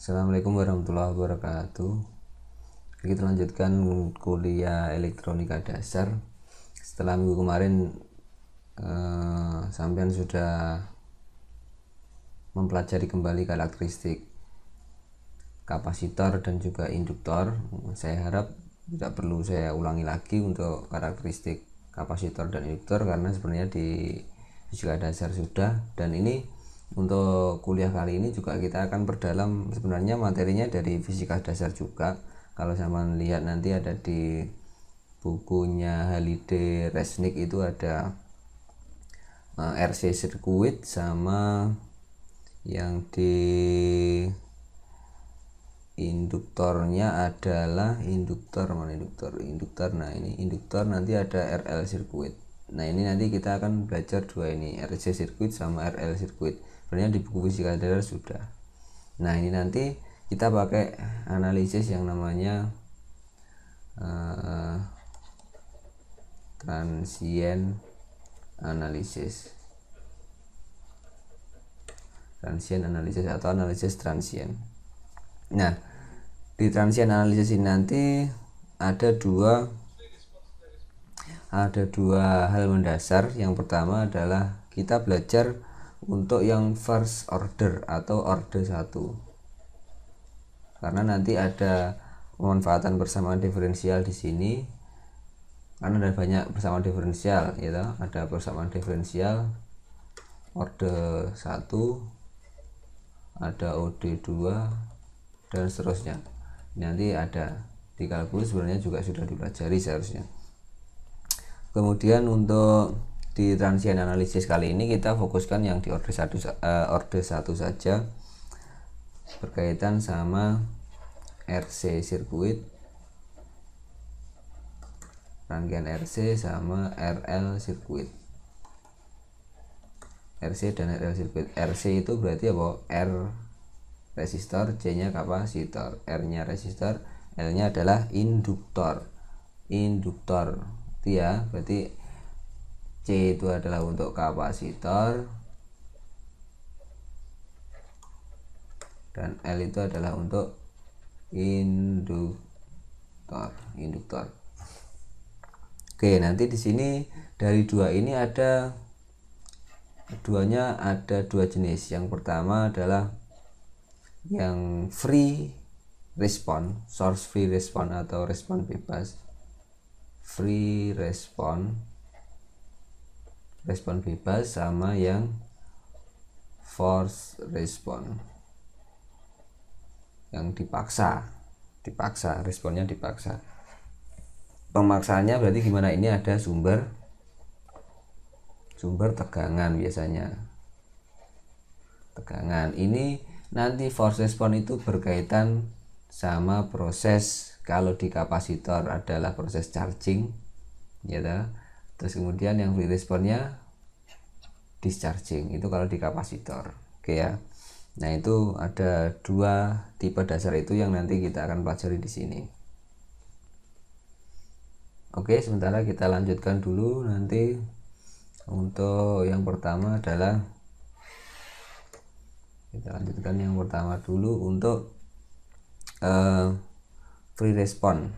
Assalamualaikum warahmatullahi wabarakatuh kita lanjutkan kuliah elektronika dasar setelah minggu kemarin eh, sampean sudah mempelajari kembali karakteristik kapasitor dan juga induktor saya harap tidak perlu saya ulangi lagi untuk karakteristik kapasitor dan induktor karena sebenarnya di fisika dasar sudah dan ini untuk kuliah kali ini juga kita akan berdalam sebenarnya materinya dari fisika dasar juga. Kalau sama lihat nanti ada di bukunya Halide Resnik itu ada uh, eh, RC circuit sama yang di induktornya adalah induktor mana induktor induktor nah ini induktor nanti ada RL circuit nah ini nanti kita akan belajar dua ini RC circuit sama RL circuit sebenarnya di buku fisika adalah sudah nah ini nanti kita pakai analisis yang namanya uh, transient analisis transient analisis atau analisis transient nah di transient analisis ini nanti ada dua ada dua hal mendasar yang pertama adalah kita belajar untuk yang first order atau order satu karena nanti ada pemanfaatan persamaan diferensial di sini karena ada banyak persamaan diferensial ya ada persamaan diferensial order 1 ada OD2 dan seterusnya nanti ada di kalkulus sebenarnya juga sudah dipelajari seharusnya kemudian untuk di transient analisis kali ini kita fokuskan yang di order satu uh, order satu saja berkaitan sama RC sirkuit rangkaian RC sama RL sirkuit RC dan RL sirkuit RC itu berarti apa R resistor C nya kapasitor R nya resistor L nya adalah induktor induktor itu ya berarti C itu adalah untuk kapasitor dan L itu adalah untuk induktor induktor Oke nanti di sini dari dua ini ada keduanya ada dua jenis yang pertama adalah yang free respon source free respon atau respon bebas free respon respon bebas sama yang force respon yang dipaksa dipaksa responnya dipaksa pemaksaannya berarti gimana ini ada sumber sumber tegangan biasanya tegangan ini nanti force respon itu berkaitan sama proses kalau di kapasitor adalah proses charging ya gitu terus kemudian yang free responnya discharging itu kalau di kapasitor oke ya nah itu ada dua tipe dasar itu yang nanti kita akan pelajari di sini oke sementara kita lanjutkan dulu nanti untuk yang pertama adalah kita lanjutkan yang pertama dulu untuk uh, free respon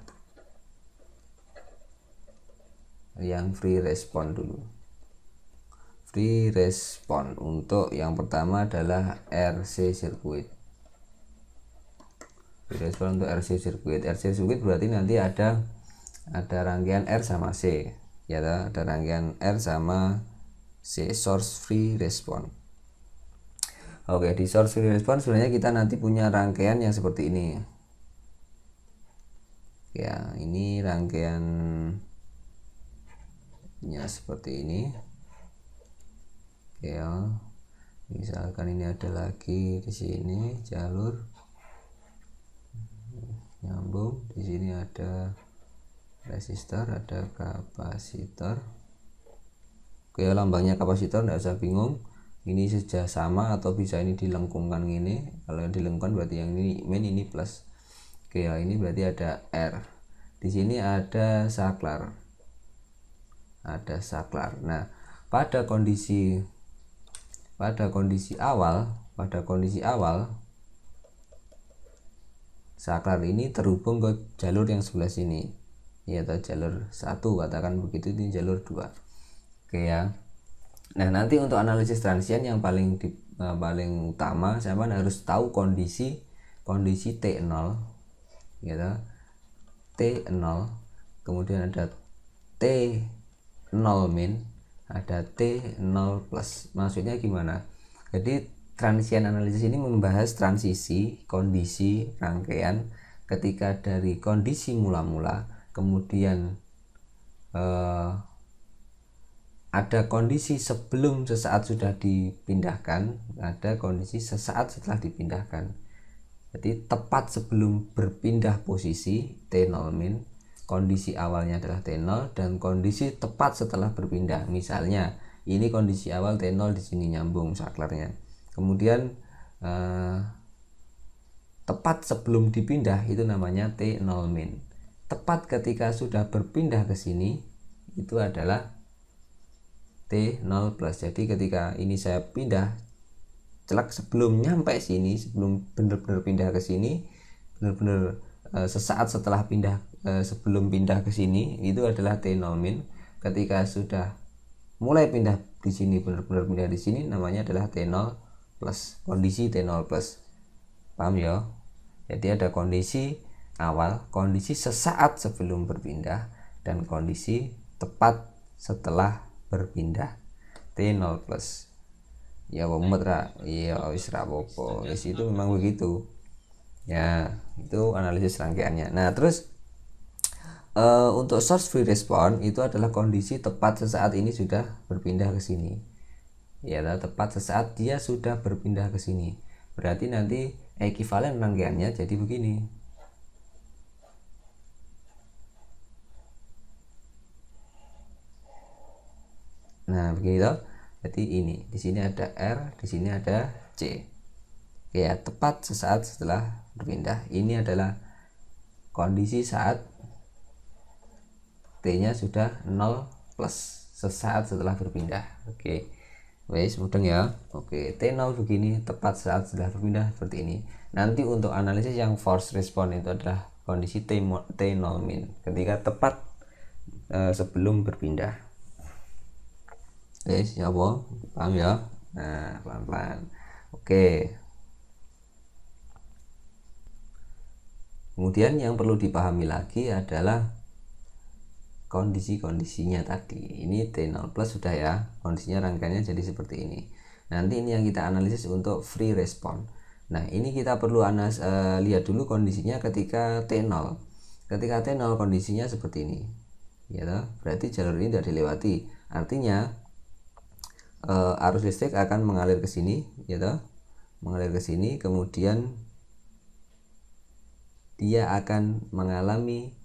yang free respon dulu free respon untuk yang pertama adalah RC circuit free respon untuk RC circuit RC circuit berarti nanti ada ada rangkaian R sama C ya ada rangkaian R sama C source free respon Oke di source free response sebenarnya kita nanti punya rangkaian yang seperti ini ya ini rangkaian nya seperti ini oke ya misalkan ini ada lagi di sini jalur nyambung di sini ada resistor ada kapasitor oke ya, lambangnya kapasitor tidak usah bingung ini saja sama atau bisa ini dilengkungkan ini kalau dilengkungkan berarti yang ini main ini plus oke ya ini berarti ada R di sini ada saklar ada saklar nah pada kondisi pada kondisi awal pada kondisi awal saklar ini terhubung ke jalur yang sebelah sini atau iya jalur 1 katakan begitu ini jalur 2. oke ya nah nanti untuk analisis transient yang paling di, uh, paling utama saya harus tahu kondisi kondisi T0 gitu T0 kemudian ada T 0 min ada T 0 plus maksudnya gimana jadi transient analysis ini membahas transisi kondisi rangkaian ketika dari kondisi mula-mula kemudian eh, ada kondisi sebelum sesaat sudah dipindahkan ada kondisi sesaat setelah dipindahkan jadi tepat sebelum berpindah posisi T0 min kondisi awalnya adalah T0 dan kondisi tepat setelah berpindah. Misalnya, ini kondisi awal T0 di sini nyambung saklarnya. Kemudian eh, tepat sebelum dipindah itu namanya T0 min. Tepat ketika sudah berpindah ke sini itu adalah T0 plus. Jadi ketika ini saya pindah celak sebelum nyampe sini, sebelum benar-benar pindah ke sini, benar-benar eh, sesaat setelah pindah Eh, sebelum pindah ke sini itu adalah tenomin ketika sudah mulai pindah di sini benar-benar pindah di sini namanya adalah T0 plus kondisi T0 plus paham ya jadi ada kondisi awal kondisi sesaat sebelum berpindah dan kondisi tepat setelah berpindah T0 plus ya mumet ya iya wis ra itu memang begitu ya itu analisis rangkaiannya nah terus Uh, untuk source free response itu adalah kondisi tepat sesaat ini sudah berpindah ke sini. Ya, tepat sesaat dia sudah berpindah ke sini. Berarti nanti ekivalen rangkaiannya jadi begini. Nah, begini toh. Jadi ini, di sini ada R, di sini ada C. Ya, tepat sesaat setelah berpindah. Ini adalah kondisi saat t-nya sudah 0 plus sesaat setelah berpindah oke okay. Wes mudeng ya. Oke, T0 begini tepat saat sudah berpindah seperti ini. Nanti untuk analisis yang force response itu adalah kondisi T, T0 min ketika tepat uh, sebelum berpindah. Wes ya Paham ya? Nah, pelan-pelan. Oke. Kemudian yang perlu dipahami lagi adalah kondisi-kondisinya tadi ini T0 plus sudah ya kondisinya rangkanya jadi seperti ini nanti ini yang kita analisis untuk free response nah ini kita perlu anas, uh, lihat dulu kondisinya ketika T0 ketika T0 kondisinya seperti ini ya toh? berarti jalur ini tidak dilewati artinya uh, arus listrik akan mengalir ke sini ya toh? mengalir ke sini kemudian dia akan mengalami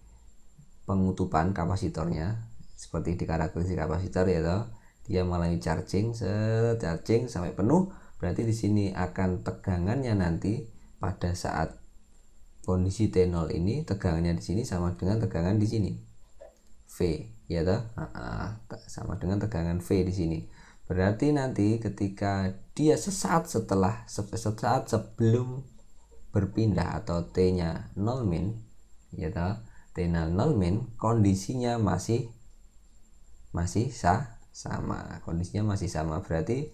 pengutupan kapasitornya seperti di karakteristik kapasitor ya toh dia melalui charging set charging sampai penuh berarti di sini akan tegangannya nanti pada saat kondisi T0 ini tegangannya di sini sama dengan tegangan di sini V ya toh sama dengan tegangan V di sini berarti nanti ketika dia sesaat setelah sesaat sebelum berpindah atau T nya 0 min ya toh min kondisinya masih masih sah sama kondisinya masih sama berarti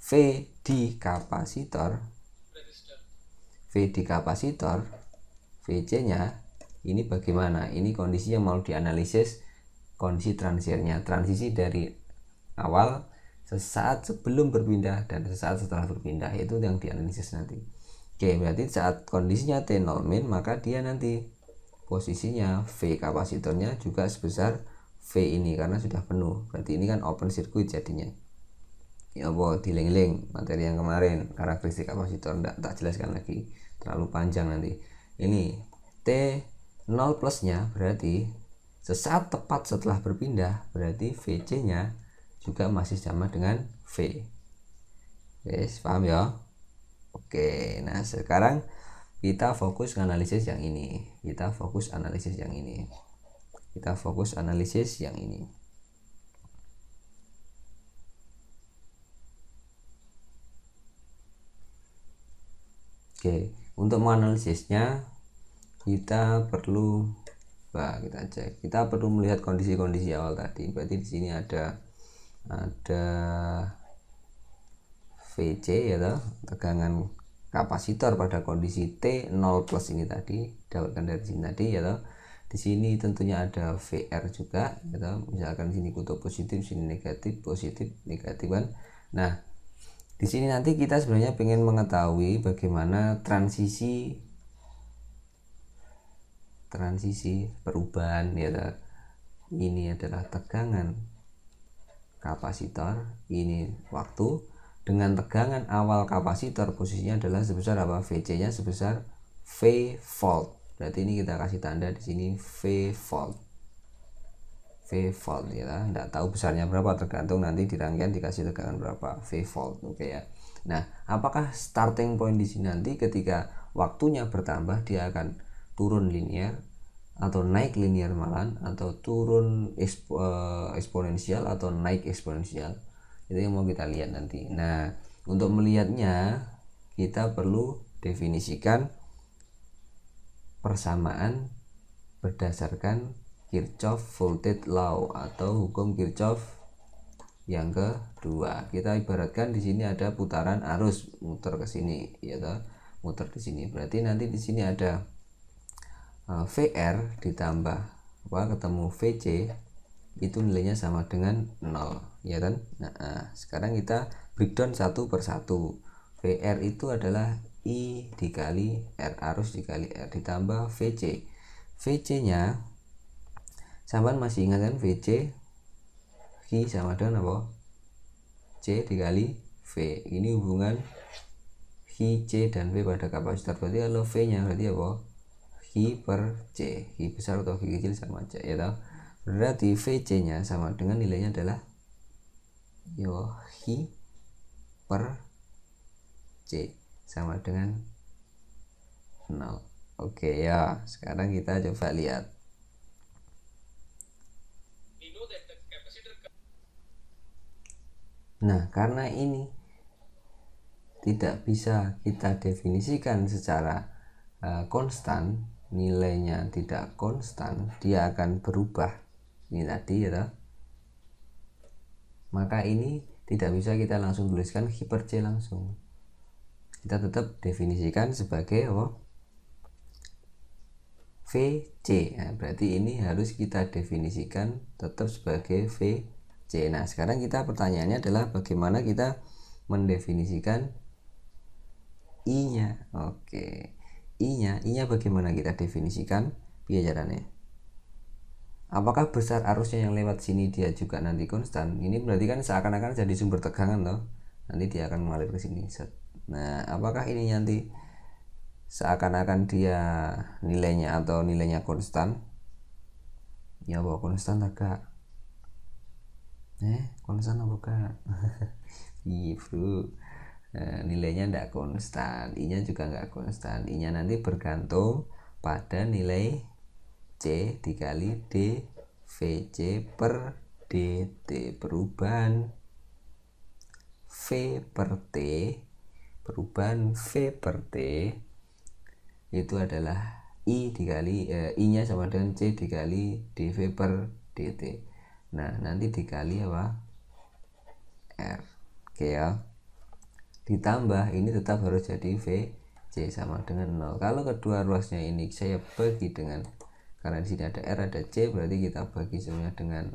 V di kapasitor V di kapasitor VC nya ini bagaimana ini kondisi yang mau dianalisis kondisi transisinya transisi dari awal sesaat sebelum berpindah dan sesaat setelah berpindah itu yang dianalisis nanti oke berarti saat kondisinya T0 min maka dia nanti posisinya V kapasitornya juga sebesar V ini karena sudah penuh berarti ini kan open circuit jadinya ya apa dileng-leng materi yang kemarin karakteristik kapasitor enggak tak jelaskan lagi terlalu panjang nanti ini T 0 plusnya berarti sesaat tepat setelah berpindah berarti VC nya juga masih sama dengan V Oke, yes, paham ya? Oke, nah sekarang kita fokus analisis yang ini kita fokus analisis yang ini kita fokus analisis yang ini oke untuk menganalisisnya kita perlu bah kita cek kita perlu melihat kondisi-kondisi awal tadi berarti di sini ada ada VC ya tegangan kapasitor pada kondisi T 0 plus ini tadi dapatkan dari sini tadi ya toh di sini tentunya ada VR juga ya toh misalkan sini kutub positif sini negatif positif negatifan nah di sini nanti kita sebenarnya ingin mengetahui bagaimana transisi transisi perubahan ya toh. ini adalah tegangan kapasitor ini waktu dengan tegangan awal kapasitor posisinya adalah sebesar apa VC nya sebesar V volt berarti ini kita kasih tanda di sini V volt V volt ya tidak tahu besarnya berapa tergantung nanti di rangkaian dikasih tegangan berapa V volt oke okay ya nah apakah starting point di sini nanti ketika waktunya bertambah dia akan turun linear atau naik linear malahan atau turun eh, eksponensial atau naik eksponensial itu yang mau kita lihat nanti nah untuk melihatnya kita perlu definisikan persamaan berdasarkan Kirchhoff voltage law atau hukum Kirchhoff yang kedua kita ibaratkan di sini ada putaran arus muter ke sini ya toh muter di sini berarti nanti di sini ada e, VR ditambah apa ketemu VC itu nilainya sama dengan 0 ya kan nah, nah sekarang kita breakdown satu persatu VR itu adalah I dikali R arus dikali R ditambah VC VC nya sahabat masih ingat kan VC V sama dengan apa C dikali V ini hubungan V C dan V pada kapasitor berarti kalau V nya berarti apa V per C V besar atau V kecil sama aja ya tau berarti VC nya sama dengan nilainya adalah Yohi per C sama dengan 0 oke ya sekarang kita coba lihat nah karena ini tidak bisa kita definisikan secara uh, konstan nilainya tidak konstan dia akan berubah ini tadi ya maka ini tidak bisa kita langsung tuliskan hiper C langsung kita tetap definisikan sebagai apa? VC nah, berarti ini harus kita definisikan tetap sebagai VC nah sekarang kita pertanyaannya adalah bagaimana kita mendefinisikan I nya oke I nya I nya bagaimana kita definisikan biar caranya apakah besar arusnya yang lewat sini dia juga nanti konstan ini berarti kan seakan-akan jadi sumber tegangan loh nanti dia akan mengalir ke sini nah apakah ini nanti seakan-akan dia nilainya atau nilainya konstan ya bahwa konstan agak eh konstan apa kak iya eh, nilainya tidak konstan, i-nya juga nggak konstan, i-nya nanti bergantung pada nilai C dikali D VC per DT perubahan V per T perubahan V per T itu adalah I dikali eh, I nya sama dengan C dikali DV per DT nah nanti dikali apa R oke ya ditambah ini tetap harus jadi V C sama dengan 0 kalau kedua ruasnya ini saya bagi dengan karena di sini ada R ada C berarti kita bagi semuanya dengan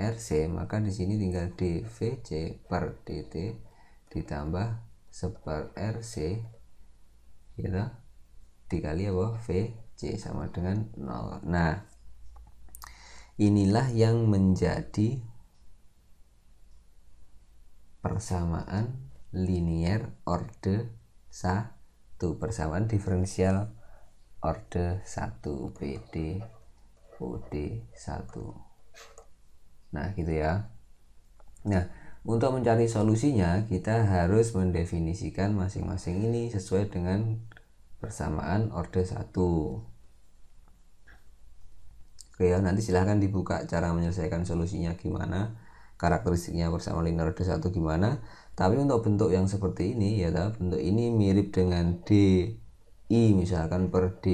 RC maka di sini tinggal DVC per DT ditambah seper RC gitu dikali apa VC sama dengan 0 nah inilah yang menjadi persamaan linear order 1 persamaan diferensial orde 1 BD OD 1 nah gitu ya nah untuk mencari solusinya kita harus mendefinisikan masing-masing ini sesuai dengan persamaan orde 1 oke ya nanti silahkan dibuka cara menyelesaikan solusinya gimana karakteristiknya bersama linear orde 1 gimana tapi untuk bentuk yang seperti ini ya bentuk ini mirip dengan D I misalkan per D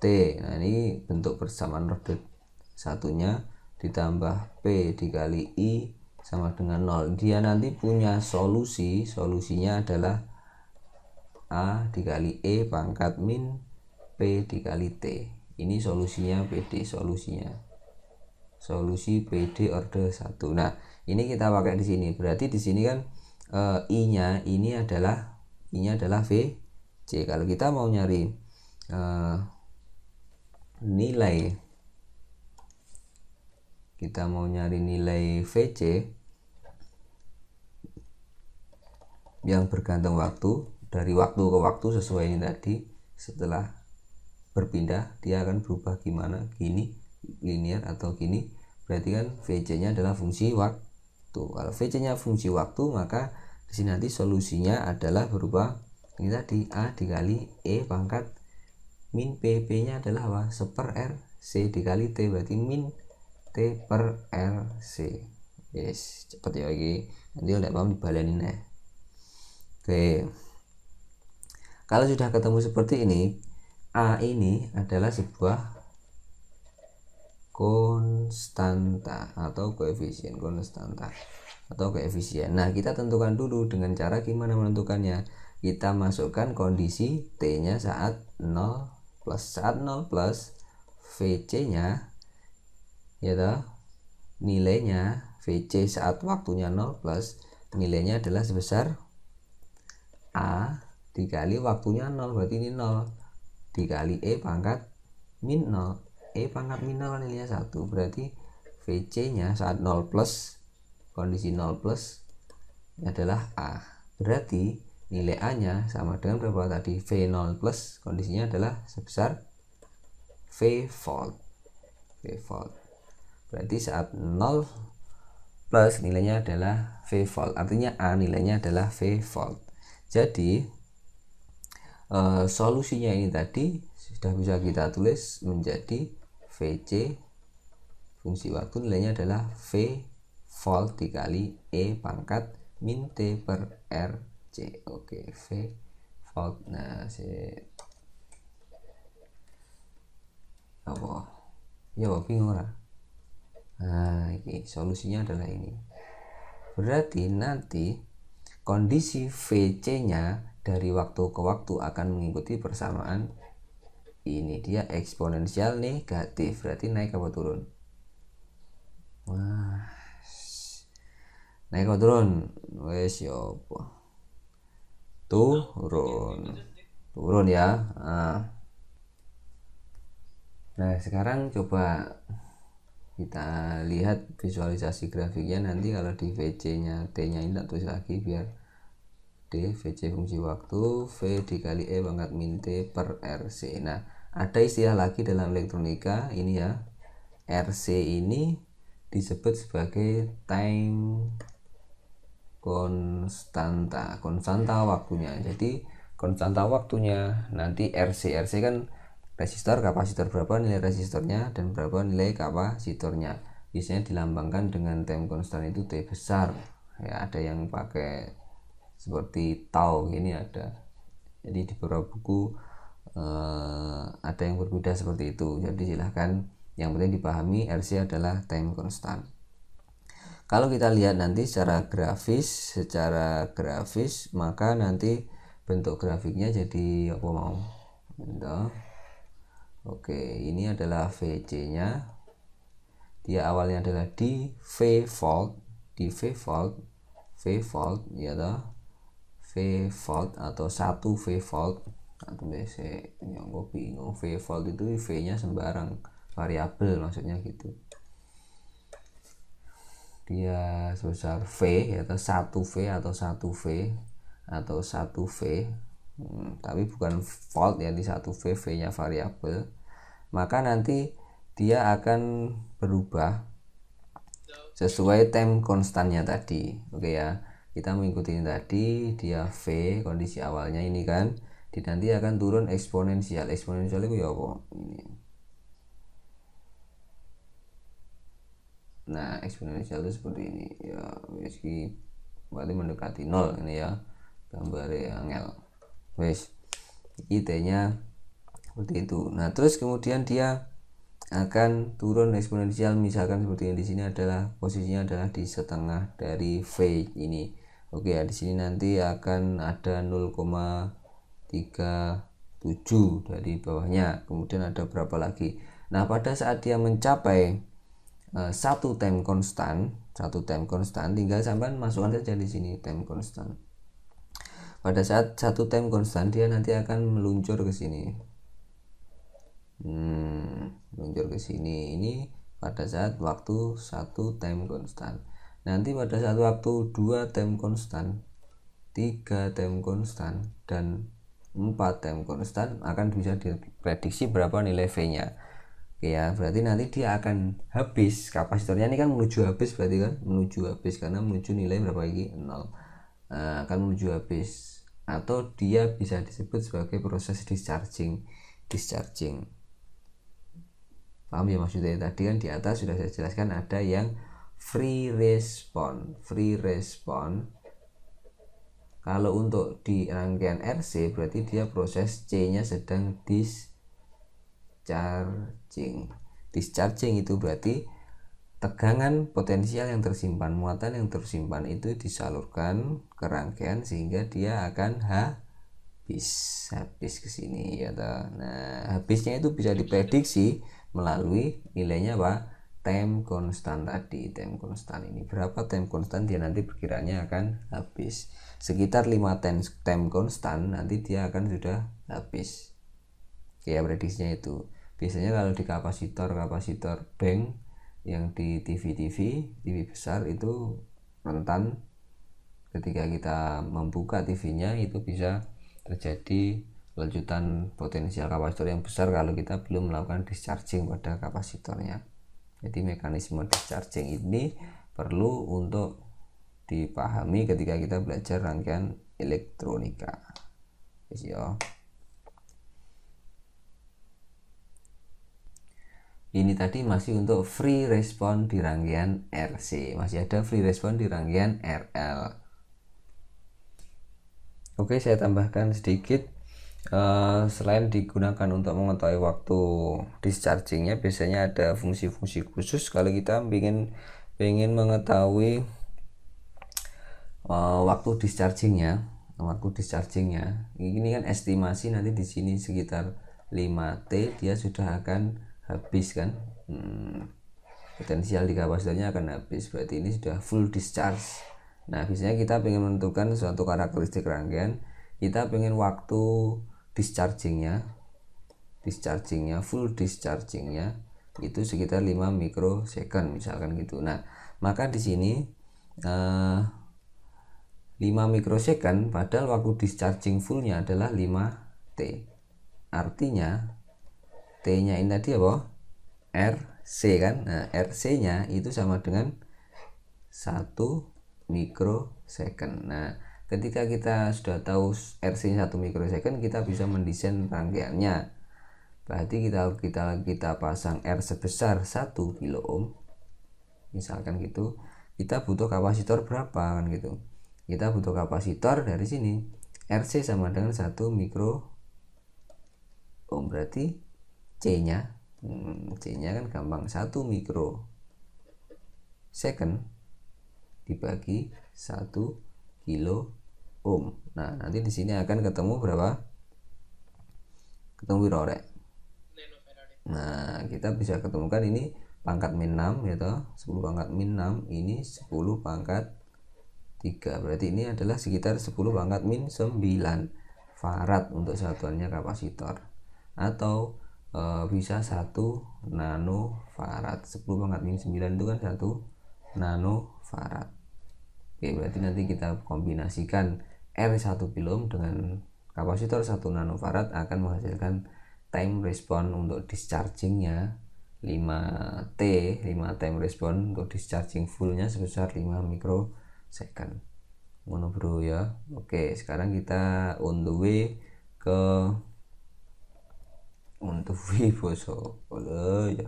T nah ini bentuk persamaan roda satunya ditambah P dikali I sama dengan 0 dia nanti punya solusi solusinya adalah A dikali E pangkat min P dikali T ini solusinya PD solusinya solusi PD order 1. Nah, ini kita pakai di sini. Berarti di sini kan e, I-nya ini adalah I-nya adalah V C. Kalau kita mau nyari uh, nilai kita mau nyari nilai VC yang bergantung waktu dari waktu ke waktu sesuai ini tadi setelah berpindah dia akan berubah gimana gini linear atau gini berarti kan VC nya adalah fungsi waktu kalau VC nya fungsi waktu maka di sini nanti solusinya adalah berubah ini tadi A dikali E pangkat min P P nya adalah apa? seper R C dikali T berarti min T per R C yes cepet ya lagi nanti udah paham dibalenin ya oke kalau sudah ketemu seperti ini A ini adalah sebuah konstanta atau koefisien konstanta atau koefisien. Nah, kita tentukan dulu dengan cara gimana menentukannya kita masukkan kondisi T-nya saat 0 plus saat 0 plus VC-nya yaitu nilainya VC saat waktunya 0 plus nilainya adalah sebesar A dikali waktunya 0 berarti ini 0 dikali E pangkat min 0 E pangkat min 0 nilainya 1 berarti VC nya saat 0 plus kondisi 0 plus adalah A berarti nilai A nya sama dengan berapa tadi V0 plus kondisinya adalah sebesar V volt V volt berarti saat 0 plus nilainya adalah V volt artinya A nilainya adalah V volt jadi e, solusinya ini tadi sudah bisa kita tulis menjadi VC fungsi waktu nilainya adalah V volt dikali E pangkat min T per R C oke okay. V fault nah si apa ya bingung lah nah ini solusinya adalah ini berarti nanti kondisi VC nya dari waktu ke waktu akan mengikuti persamaan ini dia eksponensial negatif berarti naik apa turun wah naik apa turun wes ya apa turun turun ya ah. nah, sekarang coba kita lihat visualisasi grafiknya nanti kalau di VC nya T nya ini tak tulis lagi biar D VC fungsi waktu V dikali E pangkat min T per RC nah ada istilah lagi dalam elektronika ini ya RC ini disebut sebagai time konstanta konstanta waktunya jadi konstanta waktunya nanti RC RC kan resistor kapasitor berapa nilai resistornya dan berapa nilai kapasitornya biasanya dilambangkan dengan time konstan itu T besar ya ada yang pakai seperti tau ini ada jadi di beberapa buku eh, ada yang berbeda seperti itu jadi silahkan yang penting dipahami RC adalah time konstan kalau kita lihat nanti secara grafis secara grafis maka nanti bentuk grafiknya jadi apa mau bentuk gitu. oke ini adalah VC nya dia awalnya adalah di V volt di V volt V volt ya toh V volt atau satu V volt atau biasa yang gue bingung V volt itu V nya sembarang variabel maksudnya gitu dia sebesar V ya, atau satu v atau satu v atau satu v hmm, tapi bukan volt ya di 1V V nya variabel maka nanti dia akan berubah sesuai time konstannya tadi oke okay ya kita mengikuti tadi dia V kondisi awalnya ini kan di nanti akan turun eksponensial eksponensial itu ya apa ini nah eksponensial itu seperti ini ya meski berarti mendekati nol ini ya gambar yang L wes idenya seperti itu nah terus kemudian dia akan turun eksponensial misalkan seperti ini di sini adalah posisinya adalah di setengah dari V ini oke ya di sini nanti akan ada 0,37 dari bawahnya kemudian ada berapa lagi nah pada saat dia mencapai Eh, satu time konstan satu time konstan tinggal sampean masukkan saja di sini time konstan pada saat satu time konstan dia nanti akan meluncur ke sini hmm, meluncur ke sini ini pada saat waktu satu time konstan nanti pada saat waktu dua time konstan tiga time konstan dan empat time konstan akan bisa diprediksi berapa nilai V nya Oke ya berarti nanti dia akan habis kapasitornya ini kan menuju habis berarti kan menuju habis karena menuju nilai berapa lagi 0 uh, eh, akan menuju habis atau dia bisa disebut sebagai proses discharging discharging paham ya maksudnya tadi kan di atas sudah saya jelaskan ada yang free response free response kalau untuk di rangkaian RC berarti dia proses C nya sedang dis discharging discharging itu berarti tegangan potensial yang tersimpan muatan yang tersimpan itu disalurkan ke rangkaian sehingga dia akan habis habis ke sini ya toh. nah habisnya itu bisa diprediksi melalui nilainya apa time constant tadi time constant ini berapa time constant dia nanti perkiranya akan habis sekitar 5 time, time constant nanti dia akan sudah habis ya prediksinya itu biasanya kalau di kapasitor kapasitor bank yang di TV TV TV besar itu rentan ketika kita membuka TV-nya itu bisa terjadi lanjutan potensial kapasitor yang besar kalau kita belum melakukan discharging pada kapasitornya jadi mekanisme discharging ini perlu untuk dipahami ketika kita belajar rangkaian elektronika. Yes, yo. ini tadi masih untuk free response di rangkaian RC masih ada free response di rangkaian RL oke saya tambahkan sedikit uh, selain digunakan untuk mengetahui waktu dischargingnya biasanya ada fungsi-fungsi khusus kalau kita ingin ingin mengetahui uh, waktu dischargingnya waktu dischargingnya ini kan estimasi nanti di sini sekitar 5T dia sudah akan habis kan hmm, potensial di kapasitornya akan habis berarti ini sudah full discharge nah biasanya kita ingin menentukan suatu karakteristik rangkaian kita ingin waktu dischargingnya dischargingnya full dischargingnya itu sekitar 5 mikrosecond misalkan gitu nah maka di sini eh, 5 mikrosecond padahal waktu discharging fullnya adalah 5 T artinya T-nya ini tadi apa? RC kan? Nah, RC-nya itu sama dengan 1 mikrosecond. Nah, ketika kita sudah tahu RC 1 mikrosecond, kita bisa mendesain rangkaiannya. Berarti kita kita kita pasang R sebesar 1 kilo ohm. Misalkan gitu, kita butuh kapasitor berapa kan gitu. Kita butuh kapasitor dari sini. RC sama dengan 1 mikro ohm berarti C-nya hmm, C-nya kan gampang 1 mikro second dibagi 1 kilo ohm. Nah, nanti di sini akan ketemu berapa? Ketemu berapa? Nah, kita bisa ketemukan ini pangkat min 6 ya toh. 10 pangkat min 6 ini 10 pangkat 3. Berarti ini adalah sekitar 10 pangkat min 9 farad untuk satuannya kapasitor atau Eh, bisa 1 nanofarad 10 pangkat minus 9 itu kan 1 nanofarad oke berarti nanti kita kombinasikan R1 film dengan kapasitor 1 nanofarad akan menghasilkan time response untuk dischargingnya 5T 5 time response untuk discharging fullnya sebesar 5 mikrosecond mono bro ya oke sekarang kita on the way ke vivo Vivo oh, ya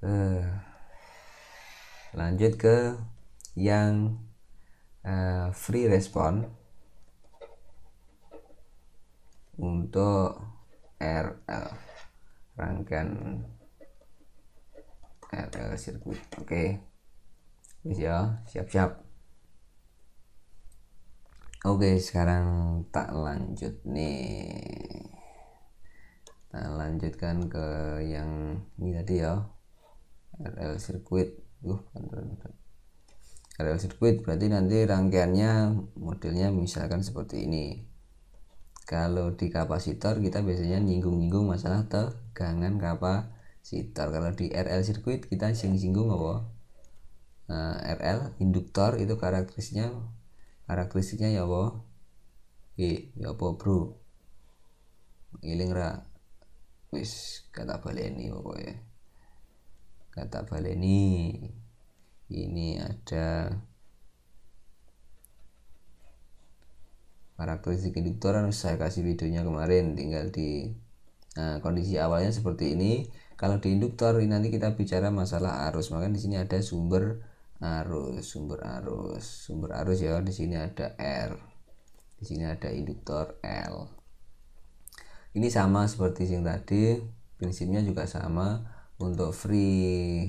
eh, lanjut ke yang uh, free respon untuk RL rangkaian RL sirkuit oke okay. ya siap-siap oke okay, sekarang tak lanjut nih nah lanjutkan ke yang ini tadi ya RL circuit uh RL circuit berarti nanti rangkaiannya modelnya misalkan seperti ini kalau di kapasitor kita biasanya nyinggung-nyinggung masalah tegangan kapasitor kalau di RL circuit kita singgung-singgung apa Nah, RL induktor itu karakteristiknya karakteristiknya ya apa? Oke, ya apa bro? Ilingra wis kata baleni pokoknya kata baleni ini ada karakteristik induktor harus saya kasih videonya kemarin tinggal di nah, kondisi awalnya seperti ini kalau di induktor ini nanti kita bicara masalah arus maka di sini ada sumber arus sumber arus sumber arus ya di sini ada R di sini ada induktor L ini sama seperti yang tadi prinsipnya juga sama untuk free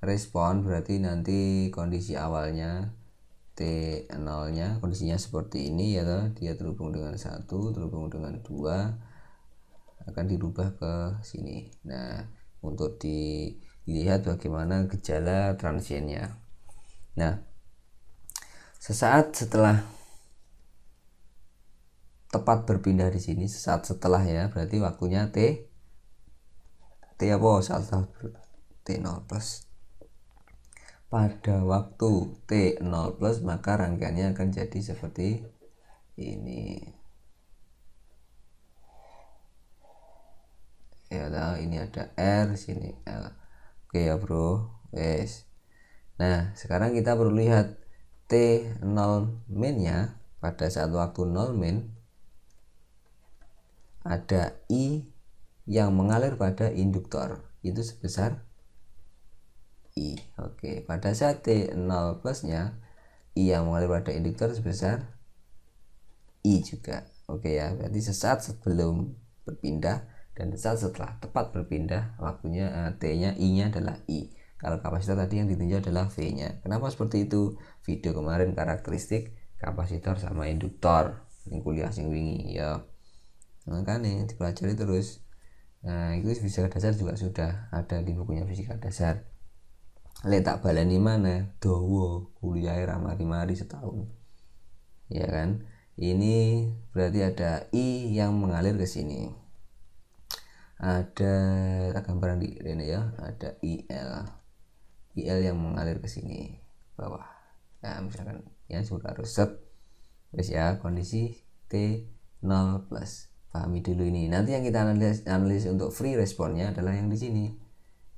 respon berarti nanti kondisi awalnya T0 nya kondisinya seperti ini ya toh dia terhubung dengan satu terhubung dengan dua akan dirubah ke sini nah untuk dilihat bagaimana gejala transiennya nah sesaat setelah tepat berpindah di sini sesaat setelah ya berarti waktunya t t apa saat setelah t0 plus pada waktu t0 plus maka rangkaiannya akan jadi seperti ini ya tahu ini ada r sini l oke ya bro yes nah sekarang kita perlu lihat t0 min pada saat waktu 0 min ada I yang mengalir pada induktor itu sebesar I oke pada saat T0 plusnya I yang mengalir pada induktor sebesar I juga oke ya berarti sesaat sebelum berpindah dan sesaat setelah tepat berpindah waktunya uh, eh, T-nya I-nya adalah I kalau kapasitor tadi yang ditinjau adalah V-nya kenapa seperti itu video kemarin karakteristik kapasitor sama induktor yang kuliah sing wingi ya makanya dipelajari terus nah itu fisika dasar juga sudah ada di bukunya fisika dasar lihat tak baleni mana dowo kuliah ramari-mari setahun ya kan ini berarti ada i yang mengalir ke sini ada gambaran di ini ya ada il il yang mengalir ke sini bawah nah misalkan ya sudah rusak terus ya kondisi t 0 plus pahami dulu ini nanti yang kita analisis, analisis untuk free responnya adalah yang di sini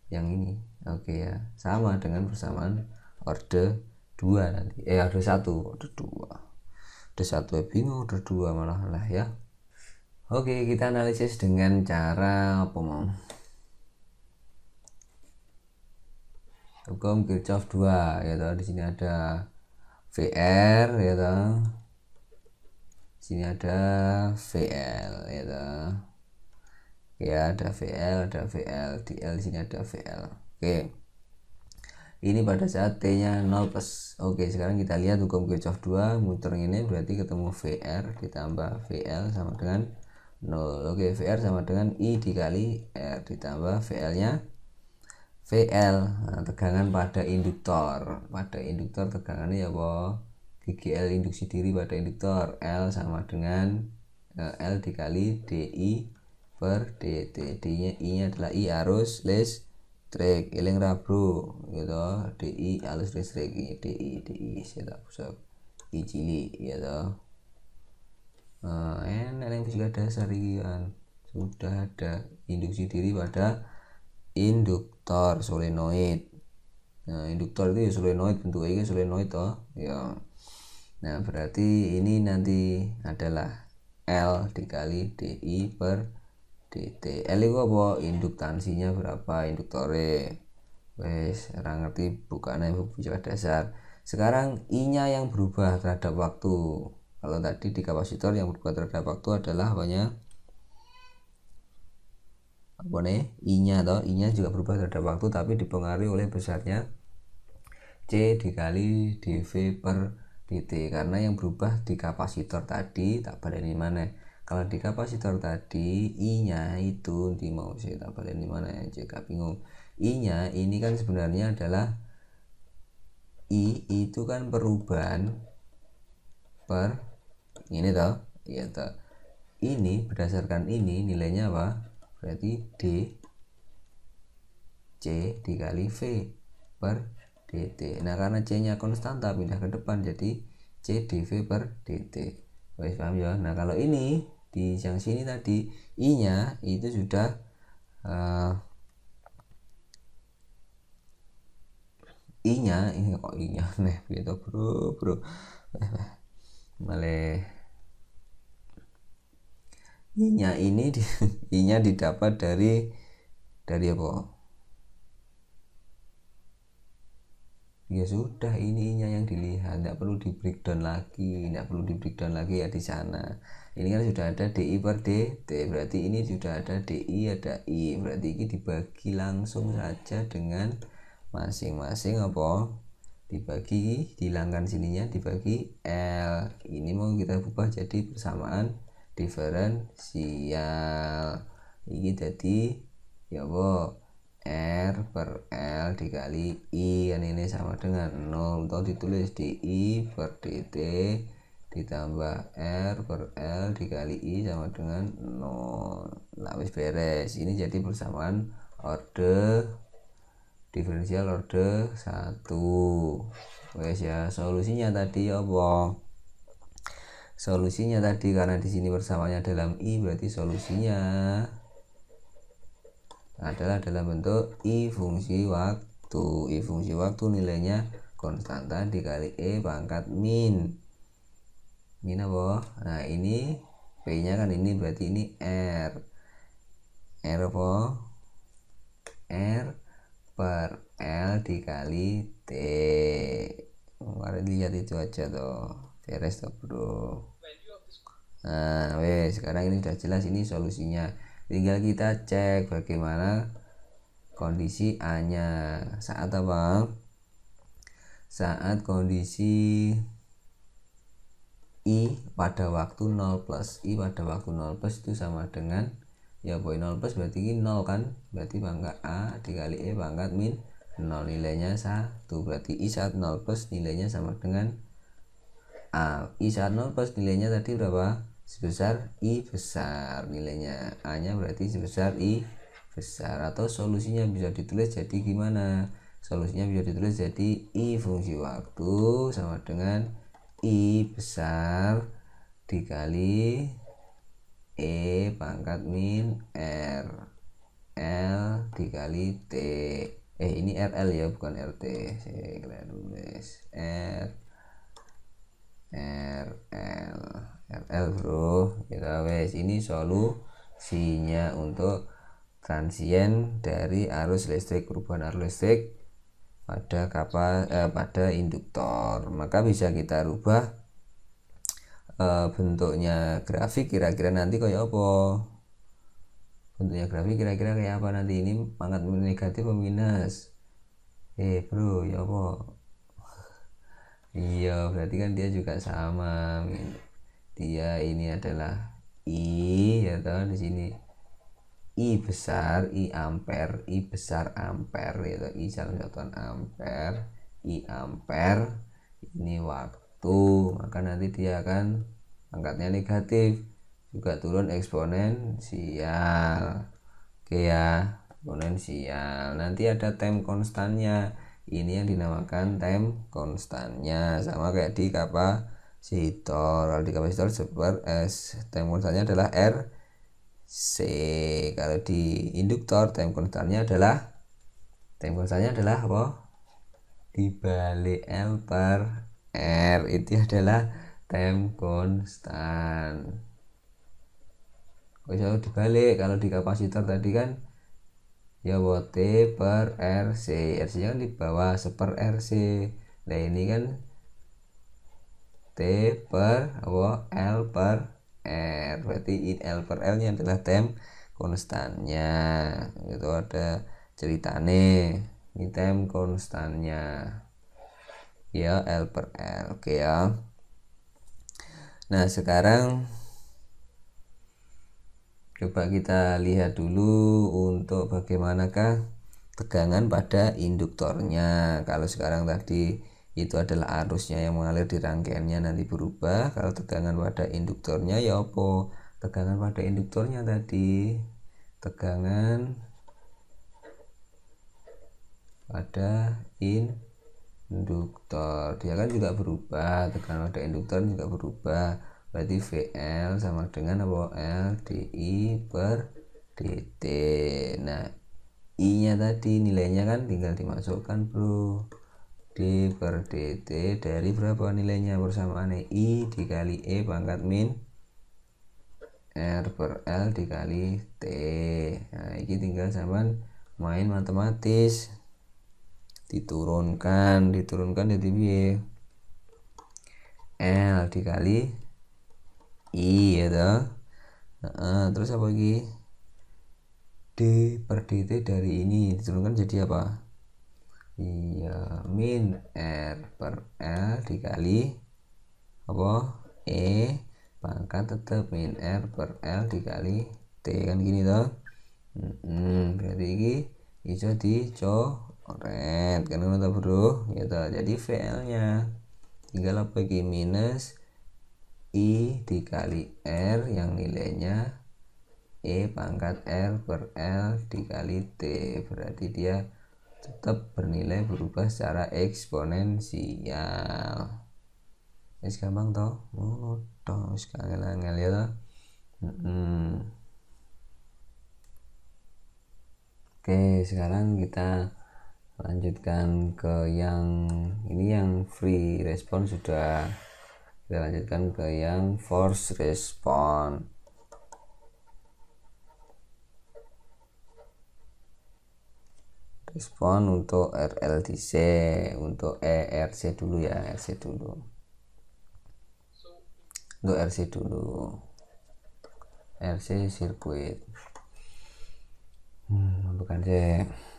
yang ini oke okay, ya sama dengan persamaan order 2 nanti eh order 1 order 2 order 1 eh, bingung order 2 malah lah ya oke okay, kita analisis dengan cara apa mau hukum Kirchhoff 2 ya tahu di sini ada VR ya tahu sini ada VL ya ya ada VL ada VL di L sini ada VL oke ini pada saat T nya 0 plus oke sekarang kita lihat hukum Kirchhoff 2 muter ini berarti ketemu VR ditambah VL sama dengan 0 oke VR sama dengan I dikali R ditambah VL nya VL nah, tegangan pada induktor pada induktor tegangannya ya boh GGL induksi diri pada induktor L sama dengan eh, L dikali DI per DT D nya I nya adalah I arus listrik iling rabro gitu DI arus listrik I, DI DI saya tak I cili gitu uh, gitu. eh, en fisika dasar ini kan sudah ada induksi diri pada induktor solenoid nah induktor itu ya solenoid bentuknya solenoid toh ya Nah, berarti ini nanti adalah L dikali DI per DT. L itu apa? Induktansinya berapa? Induktore. Wes, orang ngerti bukan ibu bicara dasar. Sekarang I-nya yang berubah terhadap waktu. Kalau tadi di kapasitor yang berubah terhadap waktu adalah apanya? Apa nih? I-nya atau I-nya juga berubah terhadap waktu tapi dipengaruhi oleh besarnya C dikali dV per DT karena yang berubah di kapasitor tadi tak pada ini mana kalau di kapasitor tadi I nya itu di mau saya tak pada ini mana jika bingung I nya ini kan sebenarnya adalah I itu kan perubahan per ini toh Iya toh ini berdasarkan ini nilainya apa berarti D C dikali V per dt nah karena c nya konstanta pindah ke depan jadi c dv per dt baik paham ya nah kalau ini di yang sini tadi i nya itu sudah uh, eh, i nya ini kok i nya nih gitu bro bro malah i nya ini i nya didapat dari dari apa ya sudah ini ininya yang dilihat tidak perlu di breakdown lagi tidak perlu di breakdown lagi ya di sana ini kan sudah ada DI per DT berarti ini sudah ada DI ada I berarti ini dibagi langsung saja dengan masing-masing apa dibagi dihilangkan sininya dibagi L ini mau kita ubah jadi persamaan diferensial ini jadi ya boh R per L dikali I yang ini sama dengan 0 atau ditulis di I per DT ditambah R per L dikali I sama dengan 0 Lapis wis beres ini jadi persamaan order diferensial order 1 wes ya solusinya tadi apa solusinya tadi karena di sini bersamanya dalam I berarti solusinya adalah dalam bentuk i fungsi waktu i fungsi waktu nilainya konstanta dikali e pangkat min min apa nah ini p nya kan ini berarti ini r r apa r per l dikali t kemarin lihat itu aja tuh beres tuh bro nah wes sekarang ini sudah jelas ini solusinya tinggal kita cek bagaimana kondisi A nya saat apa saat kondisi I pada waktu 0 plus I pada waktu 0 plus itu sama dengan ya boy 0 plus berarti ini 0 kan berarti pangkat A dikali E pangkat min 0 nilainya 1 berarti I saat 0 plus nilainya sama dengan A I saat 0 plus nilainya tadi berapa sebesar i besar nilainya a nya berarti sebesar i besar atau solusinya bisa ditulis jadi gimana solusinya bisa ditulis jadi i fungsi waktu sama dengan i besar dikali e pangkat min r l dikali t eh ini rl ya bukan rt saya kira tulis r r l ML bro kita wes ini solusinya untuk transien dari arus listrik perubahan arus listrik pada kapal eh, pada induktor maka bisa kita rubah eh, bentuknya grafik kira-kira nanti kayak apa bentuknya grafik kira-kira kayak apa nanti ini sangat negatif minus eh bro ya apa iya berarti kan dia juga sama minus gitu dia ini adalah i ya toh di sini i besar i ampere i besar ampere ya i dalam satuan ampere i ampere ini waktu maka nanti dia akan angkatnya negatif juga turun eksponensial oke ya eksponensial nanti ada time konstannya ini yang dinamakan time konstannya sama kayak di kapal kapasitor kalau di kapasitor sebar S time konstannya adalah R C kalau di induktor time konstannya adalah time konstannya adalah apa dibalik L per R itu adalah time konstan kalau dibalik kalau di kapasitor tadi kan ya T per RC RC nya kan di bawah seper RC nah ini kan T per W L per R berarti in L per L nya adalah tem konstannya itu ada ceritane ini tem konstannya ya L per L oke ya nah sekarang coba kita lihat dulu untuk bagaimanakah tegangan pada induktornya kalau sekarang tadi itu adalah arusnya yang mengalir di rangkaiannya nanti berubah kalau tegangan pada induktornya ya apa tegangan pada induktornya tadi tegangan pada induktor dia kan juga berubah tegangan pada induktor juga berubah berarti VL sama dengan apa L DI per DT nah I nya tadi nilainya kan tinggal dimasukkan bro D per dt dari berapa nilainya persamaan I dikali E pangkat min R per L dikali T nah ini tinggal zaman main matematis diturunkan diturunkan di b L dikali I ya toh nah, terus apa lagi D per dt dari ini diturunkan jadi apa iya min R per L dikali apa E pangkat tetap min R per L dikali T kan gini toh -hmm. berarti ini bisa dicoret kan toh bro ya toh jadi VL nya tinggal apa lagi minus I dikali R yang nilainya E pangkat R per L dikali T berarti dia tetap bernilai berubah secara eksponensial ini gampang toh oh, ngono ya toh sekali kangen Oke, sekarang kita lanjutkan ke yang ini yang free response sudah kita lanjutkan ke yang force response respon untuk RLDC untuk ERC dulu ya RC dulu untuk RC dulu RC sirkuit hmm, bukan C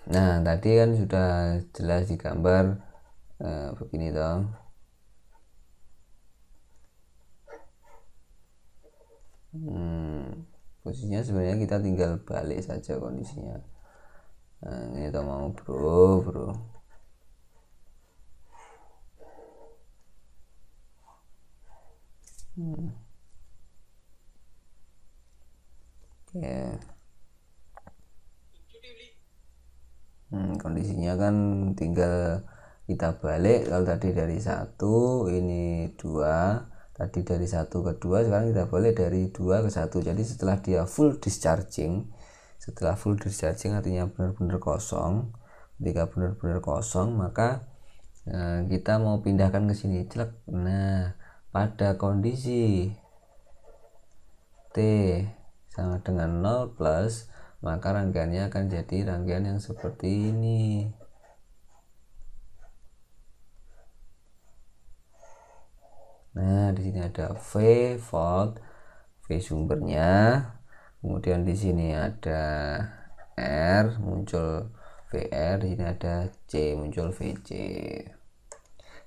nah tadi kan sudah jelas digambar eh, begini dong. hmm, posisinya sebenarnya kita tinggal balik saja kondisinya Eh, ini kita mau bro bro hmm. Ya. hmm, kondisinya kan tinggal kita balik kalau tadi dari satu ini dua tadi dari satu ke dua sekarang kita balik dari dua ke satu jadi setelah dia full discharging setelah full discharging artinya benar-benar kosong ketika benar-benar kosong maka eh, kita mau pindahkan ke sini celek nah pada kondisi T sama dengan 0 plus maka rangkaiannya akan jadi rangkaian yang seperti ini Nah, di sini ada V volt, V sumbernya, kemudian di sini ada R muncul VR di sini ada C muncul VC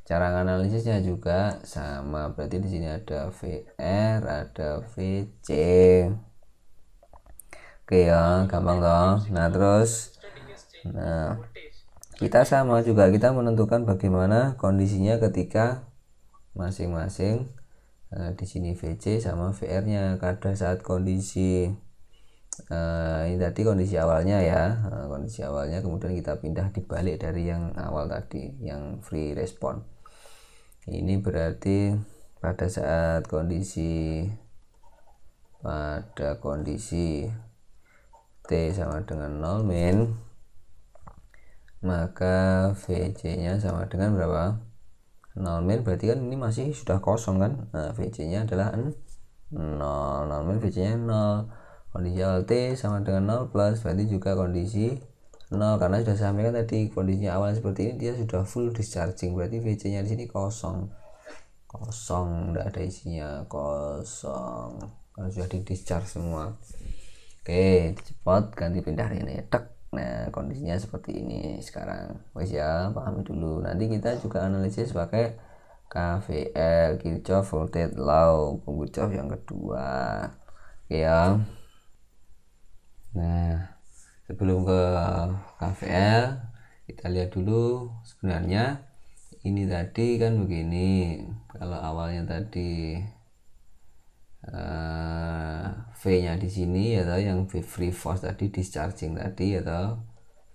cara analisisnya juga sama berarti di sini ada VR ada VC oke ya gampang dong nah terus nah kita sama juga kita menentukan bagaimana kondisinya ketika masing-masing Eh, di sini VC sama VR nya pada saat kondisi uh, ini tadi kondisi awalnya ya uh, kondisi awalnya kemudian kita pindah dibalik dari yang awal tadi yang free respon ini berarti pada saat kondisi pada kondisi T sama dengan 0 min maka VC nya sama dengan berapa 0 nah, min berarti kan ini masih sudah kosong kan nah, VC nya adalah 0 0 nah, min VC nya 0 kondisi LT sama dengan 0 plus berarti juga kondisi 0 karena sudah saya sampaikan tadi kondisinya awal seperti ini dia sudah full discharging berarti VC nya di sini kosong kosong tidak ada isinya kosong karena sudah di discharge semua oke cepat ganti pindah ini tek Nah, kondisinya seperti ini sekarang. Wes ya, pahami dulu. Nanti kita juga analisis pakai KVL, Kirchhoff Voltage Law, Kirchhoff yang kedua. Oke ya. Nah, sebelum ke KVL, kita lihat dulu sebenarnya ini tadi kan begini. Kalau awalnya tadi uh, eh, V-nya di sini ya toh yang V free force tadi discharging tadi ya toh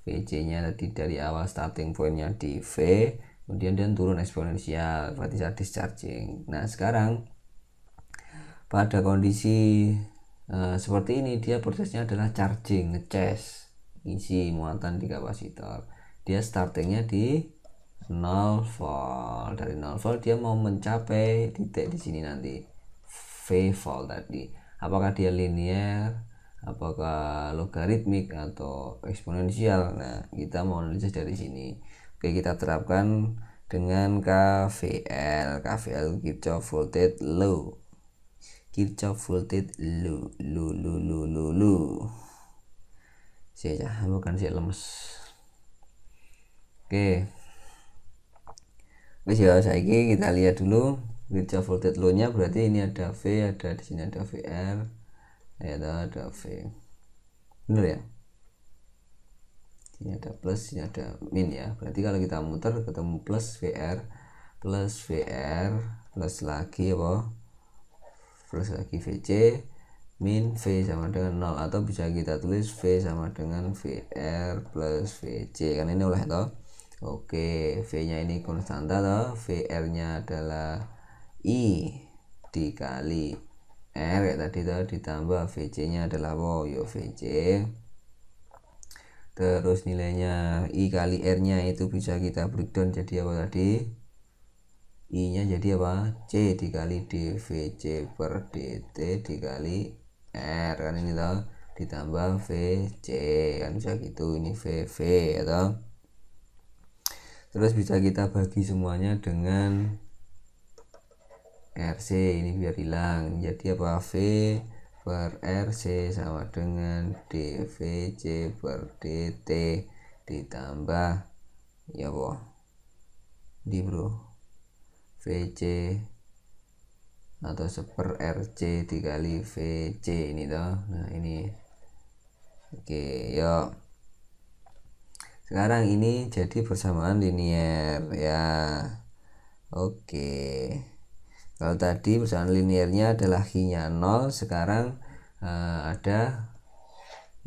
VC-nya tadi dari awal starting point-nya di V kemudian dia turun eksponensial berarti saat discharging nah sekarang pada kondisi uh, seperti ini dia prosesnya adalah charging ngecas isi muatan di kapasitor dia startingnya di 0 volt dari 0 volt dia mau mencapai titik di sini nanti V-fold tadi apakah dia linear apakah logaritmik atau eksponensial nah kita mau analisis dari sini oke kita terapkan dengan KVL KVL Kirchhoff voltage law Kirchhoff voltage law lu lu lu lu lu saya caham bukan saya lemes oke Oke ya saya kita lihat dulu kerja voltage low nya berarti ini ada V ada di sini ada VR ya ada V bener ya Ini ada plus ini ada min ya berarti kalau kita muter ketemu plus VR plus VR plus lagi apa plus lagi VC min V sama dengan 0 atau bisa kita tulis V sama dengan VR plus VC karena ini oleh ya toh oke V nya ini konstanta toh VR nya adalah I dikali R ya tadi itu ditambah VC nya adalah wow yo VC terus nilainya I kali R nya itu bisa kita breakdown jadi apa tadi I nya jadi apa C dikali DVC per DT dikali R kan ini tahu ditambah VC kan bisa gitu ini VV atau ya terus bisa kita bagi semuanya dengan RC ini biar hilang jadi apa V per RC sama dengan DVC per DT ditambah ya boh di bro VC atau seper RC dikali VC ini toh nah ini oke yuk sekarang ini jadi persamaan linier ya oke kalau tadi perjalanan liniernya adalah hi-nya 0 sekarang uh, ada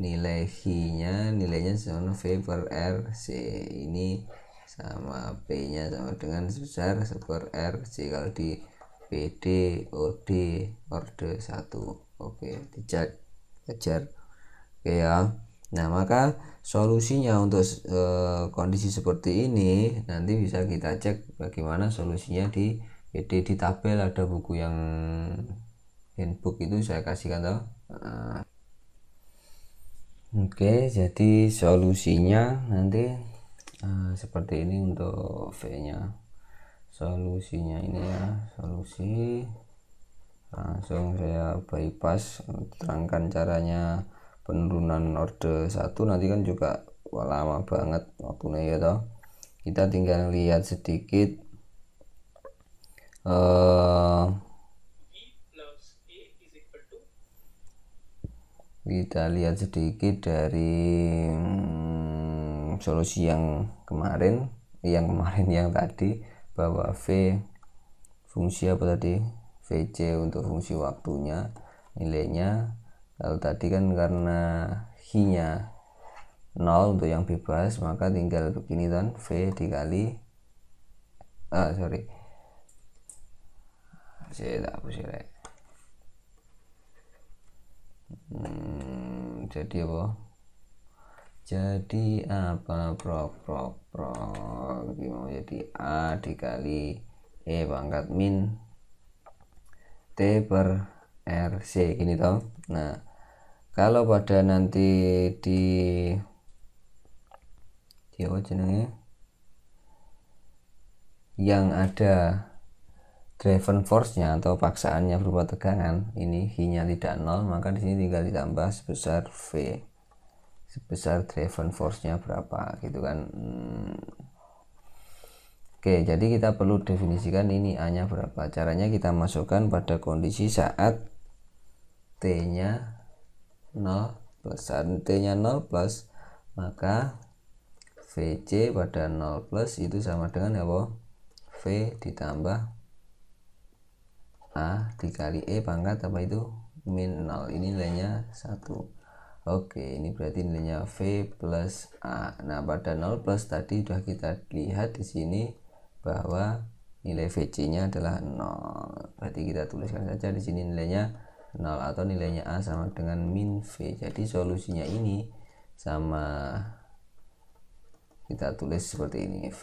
nilai hi-nya nilainya sama V per R C ini sama P nya sama dengan sebesar super R C kalau di PD d orde 1 oke dijak kejar oke ya nah maka solusinya untuk e, kondisi seperti ini nanti bisa kita cek bagaimana solusinya di jadi ya, di tabel ada buku yang handbook itu saya kasihkan tahu oke jadi solusinya nanti uh, seperti ini untuk V nya solusinya ini ya solusi langsung saya bypass terangkan caranya penurunan order satu nanti kan juga lama banget waktunya ya toh kita tinggal lihat sedikit Eh, kita lihat sedikit dari hmm, solusi yang kemarin yang kemarin yang tadi bahwa V fungsi apa tadi VC untuk fungsi waktunya nilainya lalu tadi kan karena hi nya 0 untuk yang bebas maka tinggal begini kan V dikali ah sorry sih apa sih hmm, jadi apa jadi apa prok prok prok gimana jadi a dikali e pangkat min t per rc gini toh nah kalau pada nanti di di apa yang ada driven force-nya atau paksaannya berupa tegangan ini V-nya tidak nol maka di sini tinggal ditambah sebesar V sebesar driven force-nya berapa gitu kan hmm. oke jadi kita perlu definisikan ini A-nya berapa caranya kita masukkan pada kondisi saat T-nya 0 plus saat T-nya 0 plus maka VC pada 0 plus itu sama dengan apa V ditambah A dikali E pangkat apa itu min 0 ini nilainya 1 Oke ini berarti nilainya V plus A nah pada 0 plus tadi sudah kita lihat di sini bahwa nilai VC nya adalah 0 berarti kita tuliskan saja di sini nilainya 0 atau nilainya A sama dengan min V jadi solusinya ini sama kita tulis seperti ini V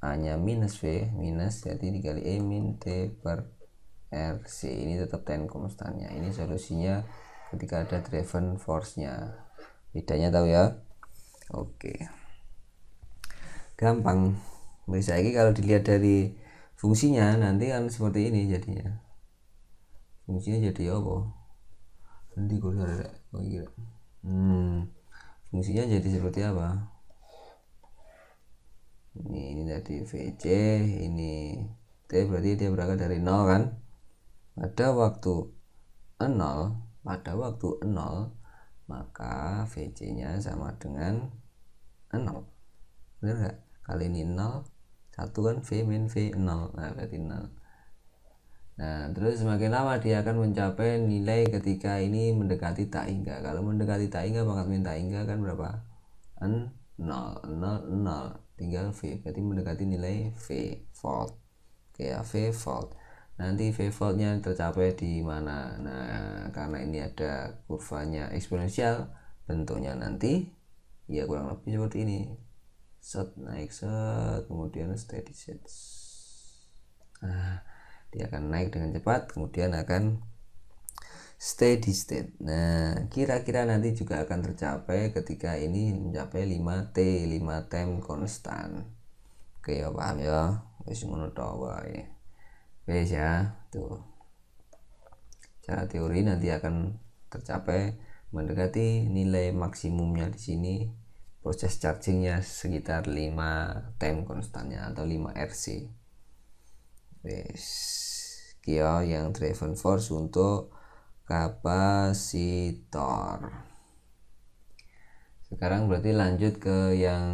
A nya minus V minus jadi dikali E min T per RC ini tetap ten konstannya ini solusinya ketika ada driven force nya bedanya tahu ya oke gampang bisa ini kalau dilihat dari fungsinya nanti kan seperti ini jadinya fungsinya jadi apa nanti gue oh iya. hmm fungsinya jadi seperti apa ini ini tadi VC ini T berarti dia berangkat dari nol kan pada waktu 0 pada waktu 0 maka VC nya sama dengan 0 benar gak? kali ini 0 1 kan V min V 0 nah berarti 0 nah terus semakin lama dia akan mencapai nilai ketika ini mendekati tak hingga kalau mendekati tak hingga pangkat min tak hingga kan berapa 0 0 0 tinggal V berarti mendekati nilai V fault oke ya V fault nanti favoritnya tercapai di mana nah karena ini ada kurvanya eksponensial bentuknya nanti ya kurang lebih seperti ini set naik set kemudian steady set nah dia akan naik dengan cepat kemudian akan steady state nah kira-kira nanti juga akan tercapai ketika ini mencapai 5T 5 time konstan oke ya paham ya wis ngono wae base ya tuh cara teori nanti akan tercapai mendekati nilai maksimumnya di sini proses chargingnya sekitar 5 time konstannya atau 5 RC Kio yang driven force untuk kapasitor sekarang berarti lanjut ke yang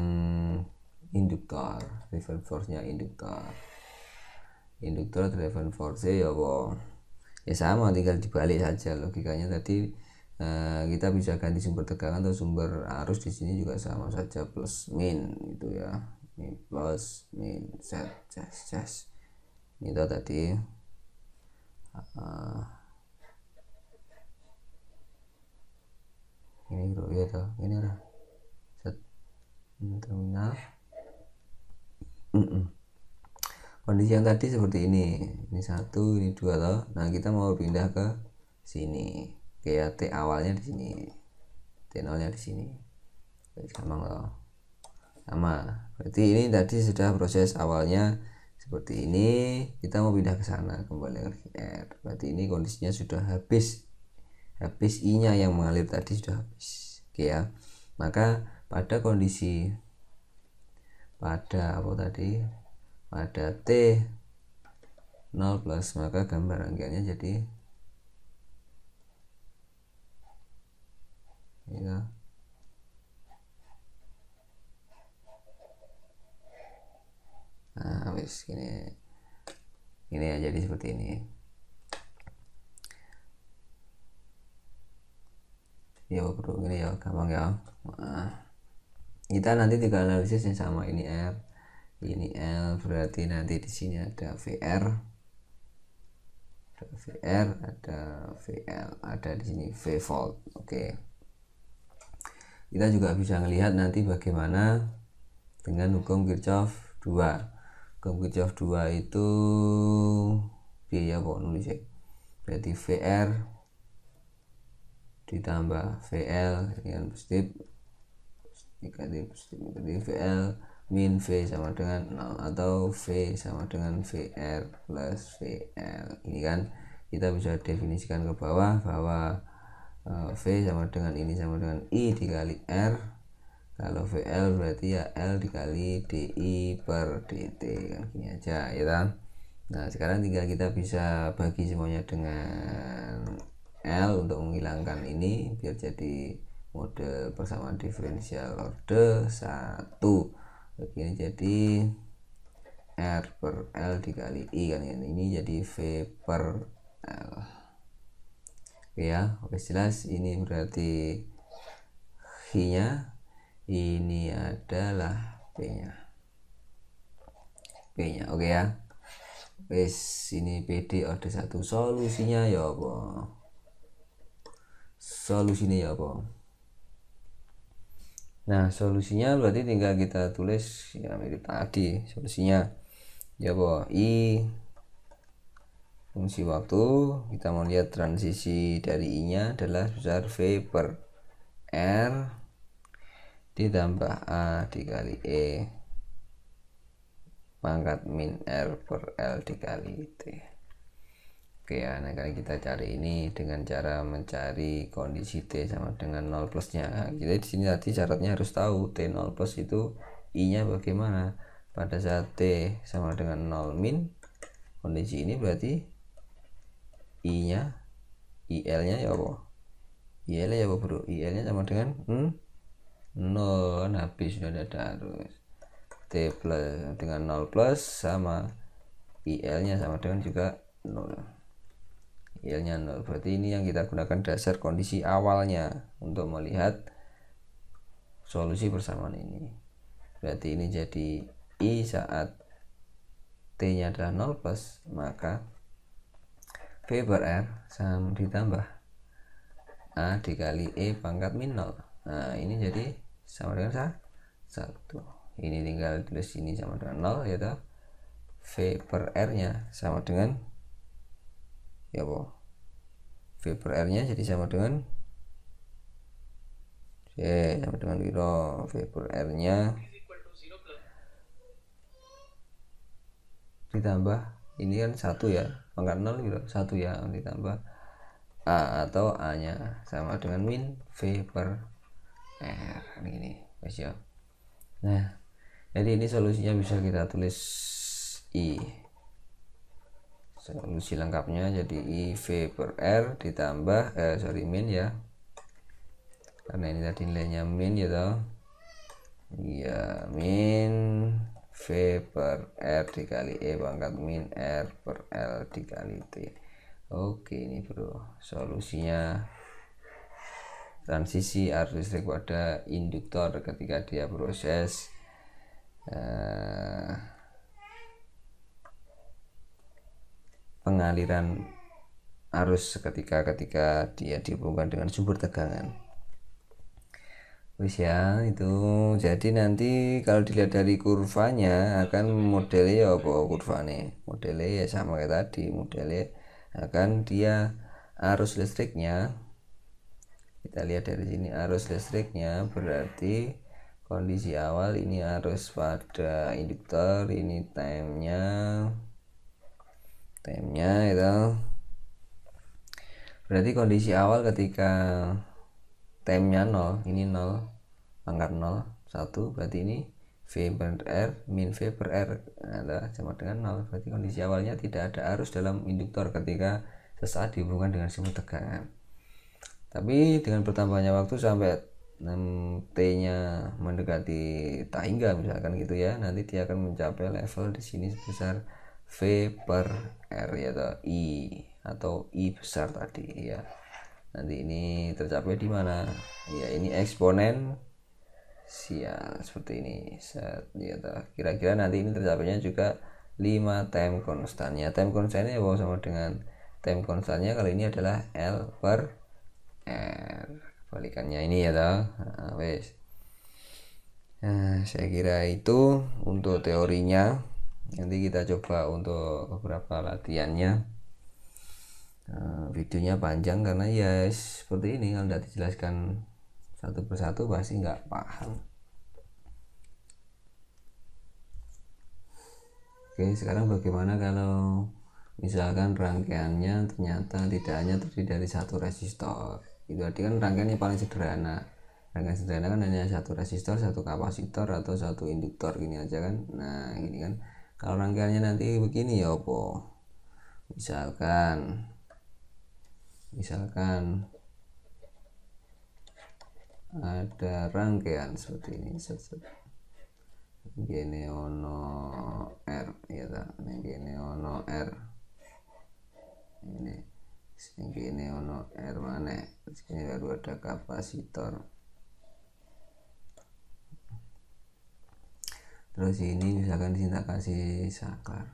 induktor driven force nya induktor induktor driven force ya apa ya sama tinggal dibalik saja logikanya tadi eh, kita bisa ganti sumber tegangan atau sumber arus di sini juga sama saja plus min itu ya min plus min set jas jas itu tadi uh, ini bro ya toh ini lah set terminal mm -mm kondisi yang tadi seperti ini ini satu ini dua loh nah kita mau pindah ke sini kayak t awalnya di sini t nolnya di sini sama loh sama berarti ini tadi sudah proses awalnya seperti ini kita mau pindah ke sana kembali ke r berarti ini kondisinya sudah habis habis i nya yang mengalir tadi sudah habis oke ya maka pada kondisi pada apa tadi pada T 0 plus maka gambar rangkaiannya jadi ya nah wis ini ini ya jadi seperti ini ya bro ini ya gampang ya nah, kita nanti tinggal analisis yang sama ini R ini L berarti nanti di sini ada VR ada VR ada VL ada di sini V volt oke okay. kita juga bisa melihat nanti bagaimana dengan hukum Kirchhoff 2 hukum Kirchhoff 2 itu biaya kok ya. berarti VR ditambah VL dengan positif negatif positif negatif VL min V sama dengan 0 atau V sama dengan VR plus VL ini kan kita bisa definisikan ke bawah bahwa e, V sama dengan ini sama dengan I dikali R kalau VL berarti ya L dikali DI per DT kan gini aja ya kan nah sekarang tinggal kita bisa bagi semuanya dengan L untuk menghilangkan ini biar jadi model persamaan diferensial order 1 begini jadi R per L dikali I kan ya. ini jadi V per L oke ya oke jelas ini berarti I nya ini adalah P nya P nya oke ya wis ini PD ada satu solusinya ya apa solusinya ya apa Nah, solusinya berarti tinggal kita tulis yang mirip tadi solusinya. Ya, bahwa i fungsi waktu kita mau lihat transisi dari i-nya adalah besar v per r ditambah a dikali e pangkat min r per l dikali t. Oke ya, nah kali kita cari ini dengan cara mencari kondisi T sama dengan 0 plusnya. Nah, kita di sini tadi syaratnya harus tahu T0 plus itu I-nya bagaimana. Pada saat T sama dengan 0 min, kondisi ini berarti I-nya, IL-nya ya apa? IL-nya ya apa bro? IL-nya sama dengan hmm? 0, kan habis sudah ada harus. T plus dengan 0 plus sama IL-nya sama dengan juga 0 ilnya nol berarti ini yang kita gunakan dasar kondisi awalnya untuk melihat solusi persamaan ini berarti ini jadi I saat T nya adalah nol plus maka V per R sama ditambah A dikali E pangkat min 0 nah ini jadi sama dengan satu ini tinggal tulis ini sama dengan 0 yaitu V per R nya sama dengan ya apa V per R nya jadi sama dengan C sama dengan piro V per R nya ditambah ini kan satu ya pangkat 0 gitu satu ya ditambah A atau A nya sama dengan min V per R ini guys ya nah jadi ini solusinya bisa kita tulis I solusi lengkapnya jadi IV per R ditambah eh, sorry min ya karena ini tadi nilainya min ya toh ya min V per R dikali E pangkat min R per L dikali T oke ini bro solusinya transisi arus listrik pada induktor ketika dia proses eh, pengaliran arus ketika ketika dia dihubungkan dengan sumber tegangan Terus ya itu jadi nanti kalau dilihat dari kurvanya akan modelnya ya apa kurvanya modelnya ya sama kayak tadi modelnya akan dia arus listriknya kita lihat dari sini arus listriknya berarti kondisi awal ini arus pada induktor ini timenya timenya itu berarti kondisi awal ketika timenya nol, ini nol, angka nol, satu, berarti ini V per R min V per R nah, ada sama dengan nol, berarti kondisi awalnya tidak ada arus dalam induktor ketika sesaat dihubungkan dengan sumber tegangan tapi dengan bertambahnya waktu sampai T nya mendekati tak hingga misalkan gitu ya nanti dia akan mencapai level di sini sebesar V per R ya atau I atau I besar tadi ya nanti ini tercapai di mana ya ini eksponen sial seperti ini set ya kira-kira nanti ini tercapainya juga 5 time konstannya time konstannya bahwa sama dengan time konstannya kali ini adalah L per R balikannya ini ya toh nah, nah, saya kira itu untuk teorinya nanti kita coba untuk beberapa latihannya uh, videonya panjang karena ya seperti ini kalau tidak dijelaskan satu persatu pasti nggak paham oke sekarang bagaimana kalau misalkan rangkaiannya ternyata tidak hanya terdiri dari satu resistor itu arti kan rangkaiannya paling sederhana rangkaian sederhana kan hanya satu resistor satu kapasitor atau satu induktor gini aja kan nah ini kan kalau rangkaiannya nanti begini ya opo misalkan misalkan ada rangkaian seperti ini set, gini ono r ya tak gini ono r ini gini ono r mana sini baru ada kapasitor terus ini misalkan sini tak kasih saklar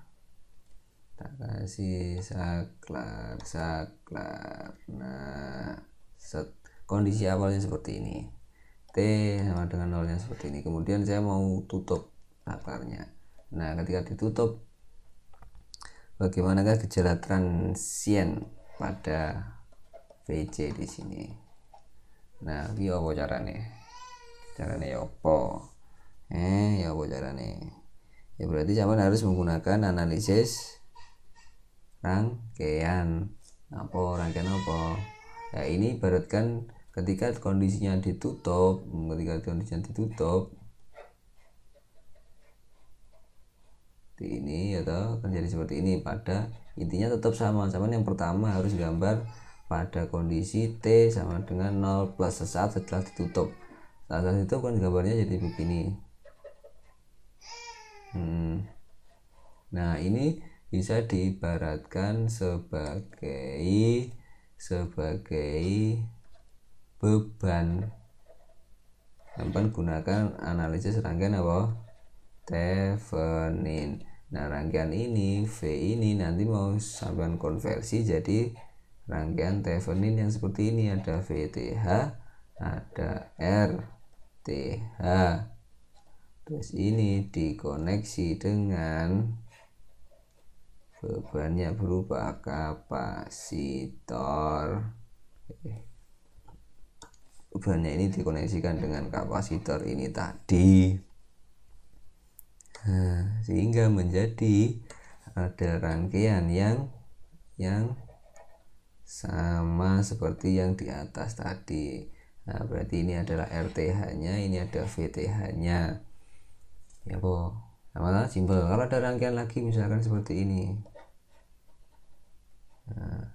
tak kasih saklar saklar nah set kondisi awalnya seperti ini T sama dengan nolnya seperti ini kemudian saya mau tutup saklarnya nah ketika ditutup bagaimanakah gejala transient pada VC di sini nah ini apa caranya caranya apa eh ya apa carane ya berarti zaman harus menggunakan analisis rangkaian apa rangkaian apa ya ini ibaratkan ketika kondisinya ditutup ketika kondisinya ditutup seperti ini atau ya terjadi kan seperti ini pada intinya tetap sama sama yang pertama harus gambar pada kondisi T sama dengan 0 plus sesaat setelah ditutup setelah itu kan gambarnya jadi begini hmm. nah ini bisa diibaratkan sebagai sebagai beban sampai gunakan analisis rangkaian apa Thevenin nah rangkaian ini V ini nanti mau sampai konversi jadi rangkaian Thevenin yang seperti ini ada VTH ada RTH Terus ini dikoneksi dengan bebannya berupa kapasitor. Bebannya ini dikoneksikan dengan kapasitor ini tadi. Nah, sehingga menjadi ada rangkaian yang yang sama seperti yang di atas tadi. Nah, berarti ini adalah RTH-nya, ini ada VTH-nya ya boh sama simbol kalau ada rangkaian lagi misalkan seperti ini nah.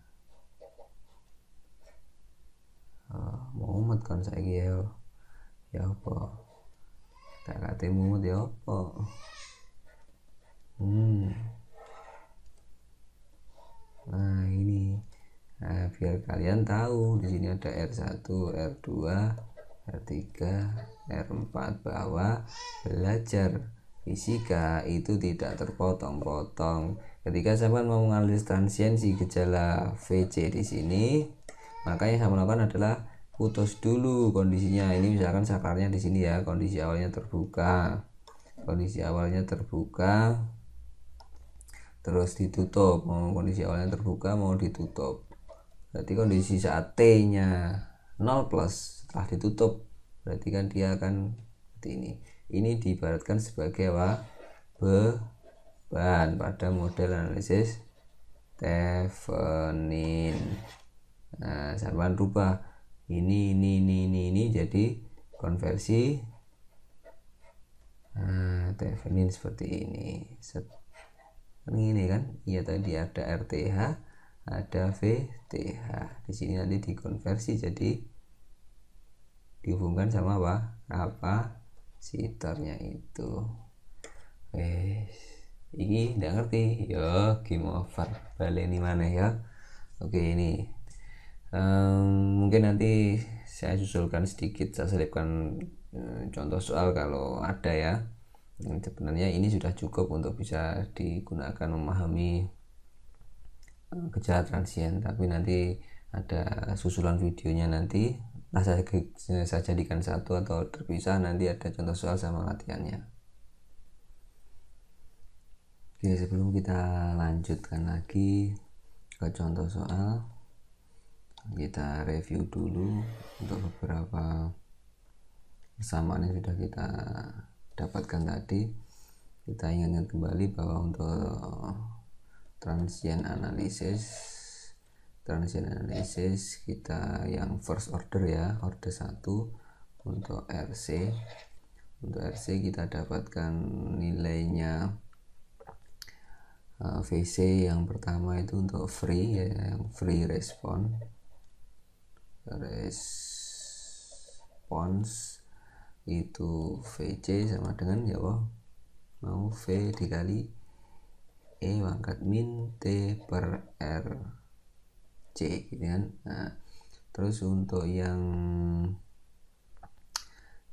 oh, Muhammad kan saya ya ya apa tak kata Muhammad ya apa hmm nah ini nah, biar kalian tahu di sini ada R1 R2 R3 R4 bahwa belajar fisika itu tidak terpotong-potong ketika sahabat mau menganalisis transiensi gejala VC di sini maka yang saya melakukan adalah putus dulu kondisinya ini misalkan sakarnya di sini ya kondisi awalnya terbuka kondisi awalnya terbuka terus ditutup mau kondisi awalnya terbuka mau ditutup berarti kondisi saat T nya 0 plus setelah ditutup berarti kan dia akan seperti ini ini diibaratkan sebagai apa beban pada model analisis Thevenin nah saruan rupa ini ini ini ini ini jadi konversi nah Thevenin seperti ini Set. Kan ini kan iya tadi ada RTH ada VTH di sini nanti dikonversi jadi dihubungkan sama apa kapasitornya itu wes ini udah ngerti yo game over balik ini mana ya oke ini um, mungkin nanti saya susulkan sedikit saya selipkan eh, contoh soal kalau ada ya sebenarnya ini sudah cukup untuk bisa digunakan memahami gejala transien tapi nanti ada susulan videonya nanti nah saya, saya jadikan satu atau terpisah nanti ada contoh soal sama latihannya Oke, sebelum kita lanjutkan lagi ke contoh soal, kita review dulu untuk beberapa kesamaan yang sudah kita dapatkan tadi. Kita ingatkan kembali bahwa untuk transient analysis transient analysis kita yang first order ya order 1 untuk RC untuk RC kita dapatkan nilainya uh, eh, VC yang pertama itu untuk free ya yang free respon response itu VC sama dengan ya wow mau V dikali E pangkat min T per R C gitu kan nah, terus untuk yang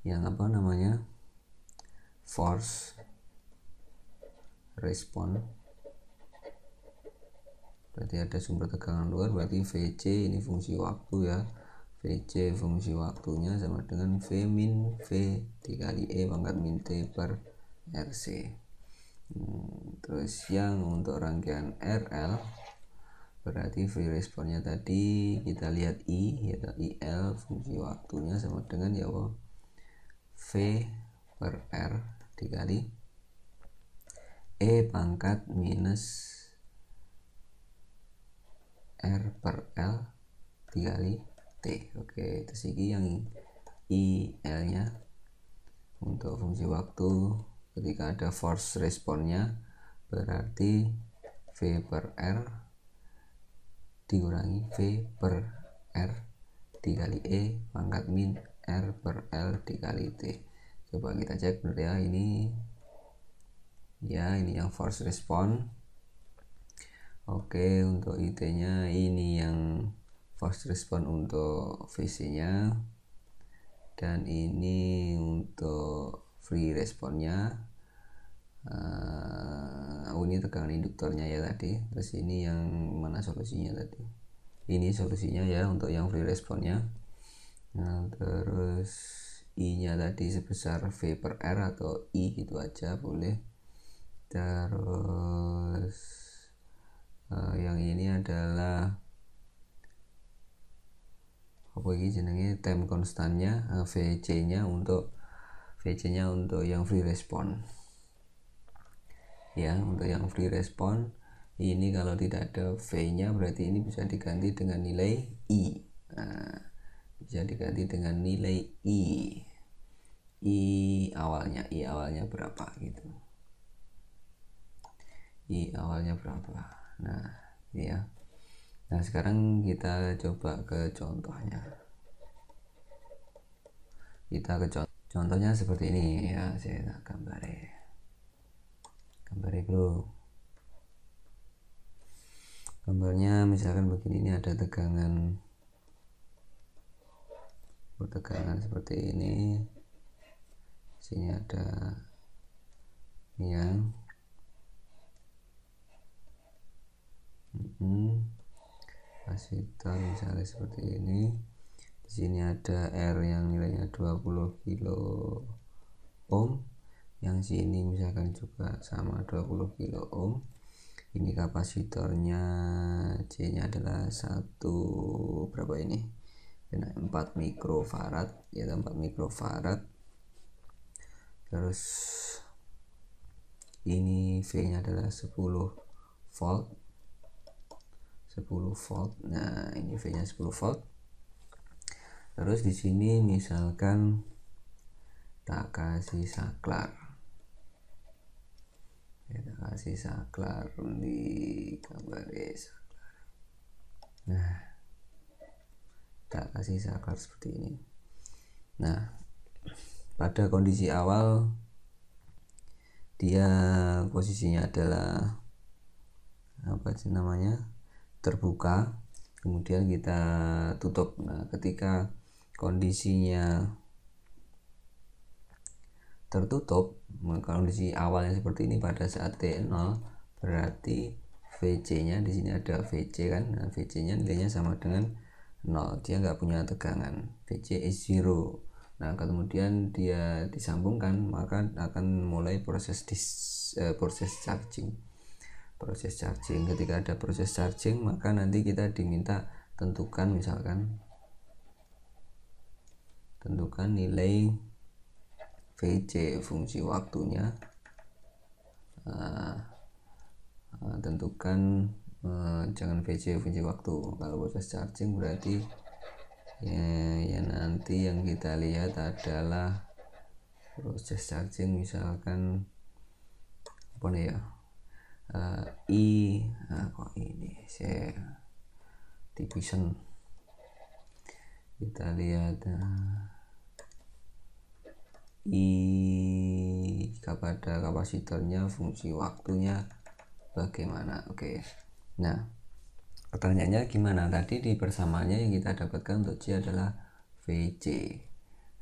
yang apa namanya force respon berarti ada sumber tegangan luar berarti VC ini fungsi waktu ya VC fungsi waktunya sama dengan V min V dikali E pangkat min T per RC terus yang untuk rangkaian RL berarti free responnya tadi kita lihat I yaitu IL fungsi waktunya sama dengan ya V per R dikali E pangkat minus R per L dikali T oke itu segi yang IL nya untuk fungsi waktu ketika ada force responnya berarti V per R dikurangi V per R dikali E pangkat min R per L dikali T coba kita cek dulu ya ini ya ini yang force response Oke untuk IT-nya ini yang force response untuk VC-nya dan ini untuk free responnya uh, oh ini tegangan induktornya ya tadi terus ini yang mana solusinya tadi ini solusinya ya untuk yang free responnya nah, terus I nya tadi sebesar V per R atau I gitu aja boleh terus uh, yang ini adalah apa ini jenenge time konstannya eh, VC nya untuk VC nya untuk yang free respon ya untuk yang free respon ini kalau tidak ada V nya berarti ini bisa diganti dengan nilai I nah, bisa diganti dengan nilai I I awalnya I awalnya berapa gitu I awalnya berapa nah ya nah sekarang kita coba ke contohnya kita ke contoh Contohnya seperti ini ya, saya tak gambarnya. Gambarnya bro. Gambarnya misalkan begini ini ada tegangan oh, tegangan seperti ini. Sini ada yang mm -hmm. misalnya seperti ini di sini ada R yang nilainya 20 kilo ohm yang sini misalkan juga sama 20 kilo ohm ini kapasitornya C nya adalah satu berapa ini 4 mikrofarad ya 4 kan? mikrofarad terus ini V nya adalah 10 volt 10 volt nah ini V nya 10 volt terus di sini misalkan tak kasih saklar kita ya, kasih saklar di gambar ya, saklar nah tak kasih saklar seperti ini nah pada kondisi awal dia posisinya adalah apa sih namanya terbuka kemudian kita tutup nah ketika kondisinya tertutup maka kondisi awalnya seperti ini pada saat T0 berarti VC nya di sini ada VC kan nah, VC nya nilainya sama dengan 0 dia nggak punya tegangan VC is 0 nah kemudian dia disambungkan maka akan mulai proses dis, eh, proses charging proses charging ketika ada proses charging maka nanti kita diminta tentukan misalkan tentukan nilai VC fungsi waktunya uh, uh, tentukan uh, jangan VC fungsi waktu kalau proses charging berarti ya, ya nanti yang kita lihat adalah proses charging misalkan apa nih ya uh, I nah, kok ini saya division kita lihat ah. i kepada kapasitornya fungsi waktunya bagaimana oke nah pertanyaannya gimana tadi di persamaannya yang kita dapatkan untuk C adalah VC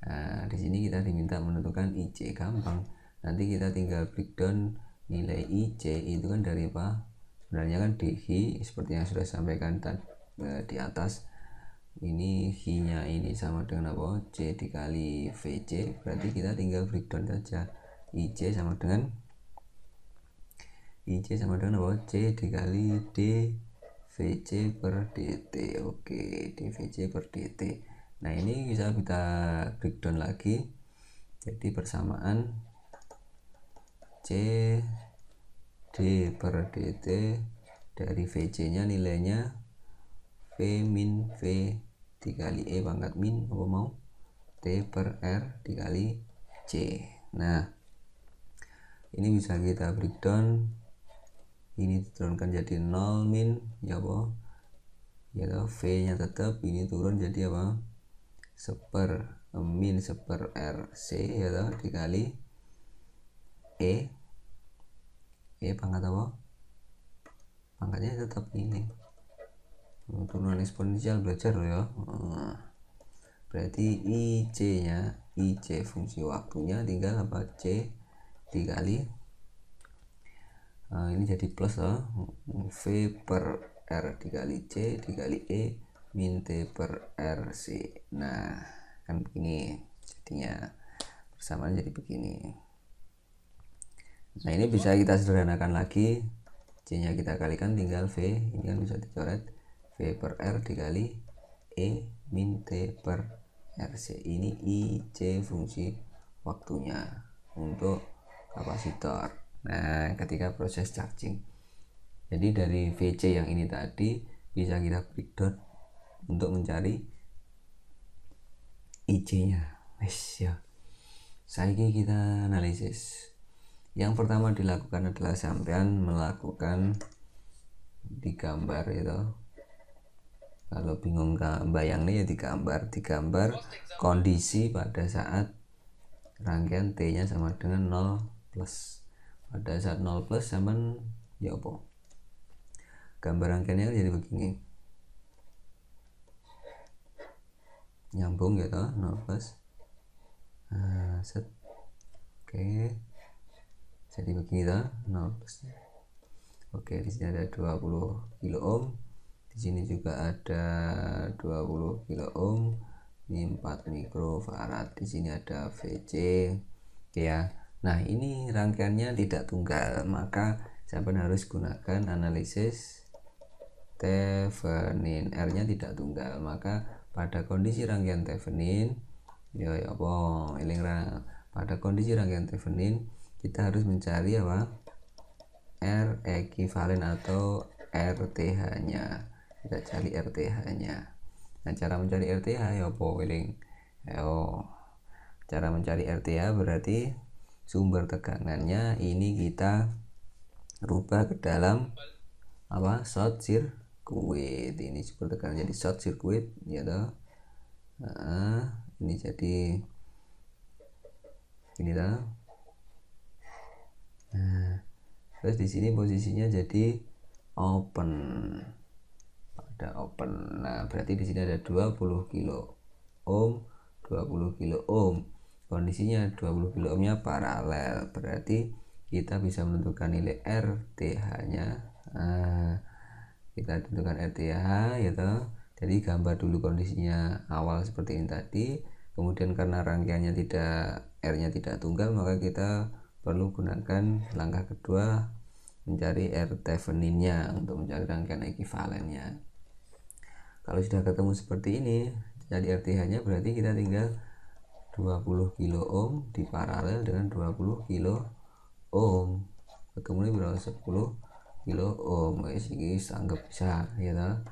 nah di sini kita diminta menentukan IC gampang nanti kita tinggal breakdown nilai IC itu kan dari apa sebenarnya kan DI seperti yang sudah sampaikan tadi, eh, di atas ini hinya ini sama dengan apa C dikali VC berarti kita tinggal breakdown saja IC sama dengan IC sama dengan apa C dikali D VC per DT oke DVC per DT nah ini bisa kita breakdown lagi jadi persamaan C D per DT dari VC nya nilainya V min V dikali E pangkat min apa mau T per R dikali C nah ini bisa kita breakdown ini diturunkan jadi 0 min ya apa ya V nya tetap ini turun jadi apa seper eh, min seper RC ya toh dikali E E pangkat apa pangkatnya tetap ini penurunan eksponensial belajar ya berarti IC nya IC fungsi waktunya tinggal apa C dikali nah, ini jadi plus ya V per R dikali C dikali E min T per c nah kan begini jadinya persamaan jadi begini nah ini bisa kita sederhanakan lagi C nya kita kalikan tinggal V ini kan bisa dicoret V per R dikali E min T per RC ini IC fungsi waktunya untuk kapasitor nah ketika proses charging jadi dari VC yang ini tadi bisa kita breakdown untuk mencari IC nya wes ya saya kita analisis yang pertama dilakukan adalah sampean melakukan di gambar itu kalau bingung bayang nih ya digambar digambar kondisi pada saat rangkaian T nya sama dengan 0 plus pada saat 0 plus sama ya apa gambar rangkaiannya kan jadi begini nyambung gitu 0 plus nah, set oke jadi begini toh 0 plus oke di sini ada 20 kilo ohm di sini juga ada 20 kilo ohm ini 4 mikrofarad di sini ada VC ya nah ini rangkaiannya tidak tunggal maka sampai harus gunakan analisis Thevenin R nya tidak tunggal maka pada kondisi rangkaian Thevenin yo yo bong rang. pada kondisi rangkaian Thevenin kita harus mencari apa R ekivalen atau RTH nya kita cari RTH nya nah cara mencari RTH ya apa willing yo ya, oh. cara mencari RTH berarti sumber tegangannya ini kita rubah ke dalam apa short circuit ini sumber tegangan jadi short circuit ya toh nah, ini jadi ini toh nah terus di sini posisinya jadi open ada open nah berarti di sini ada 20 kilo ohm 20 kilo ohm kondisinya 20 kilo ohmnya paralel berarti kita bisa menentukan nilai RTH nya nah, kita tentukan RTH gitu ya jadi gambar dulu kondisinya awal seperti ini tadi kemudian karena rangkaiannya tidak R nya tidak tunggal maka kita perlu gunakan langkah kedua mencari R nya untuk mencari rangkaian ekuivalennya kalau sudah ketemu seperti ini jadi RTH nya berarti kita tinggal 20 kilo ohm di paralel dengan 20 kilo ohm ketemu ini berapa 10 kilo ohm guys ini anggap bisa ya toh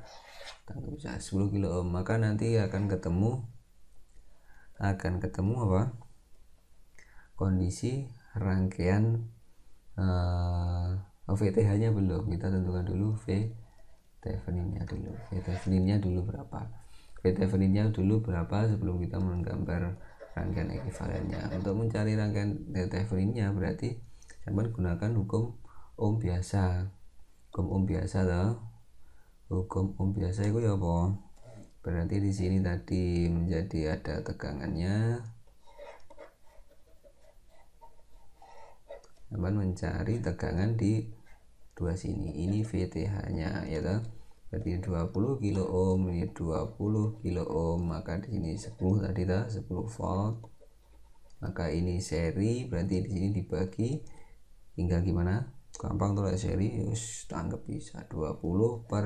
anggap bisa 10 kilo ohm maka nanti akan ketemu akan ketemu apa kondisi rangkaian uh, eh, VTH nya belum kita tentukan dulu V Thevenin-nya dulu V Thevenin-nya dulu berapa V Thevenin-nya dulu berapa sebelum kita menggambar rangkaian ekivalennya untuk mencari rangkaian V Thevenin-nya berarti cuman gunakan hukum ohm biasa hukum ohm biasa loh hukum ohm biasa itu ya apa berarti di sini tadi menjadi ada tegangannya cuman mencari tegangan di dua sini ini VTH nya ya toh berarti 20 kilo ohm ini 20 kilo ohm maka di sini 10 tadi dah 10 volt maka ini seri berarti di sini dibagi tinggal gimana gampang tuh seri us tanggap bisa 20 per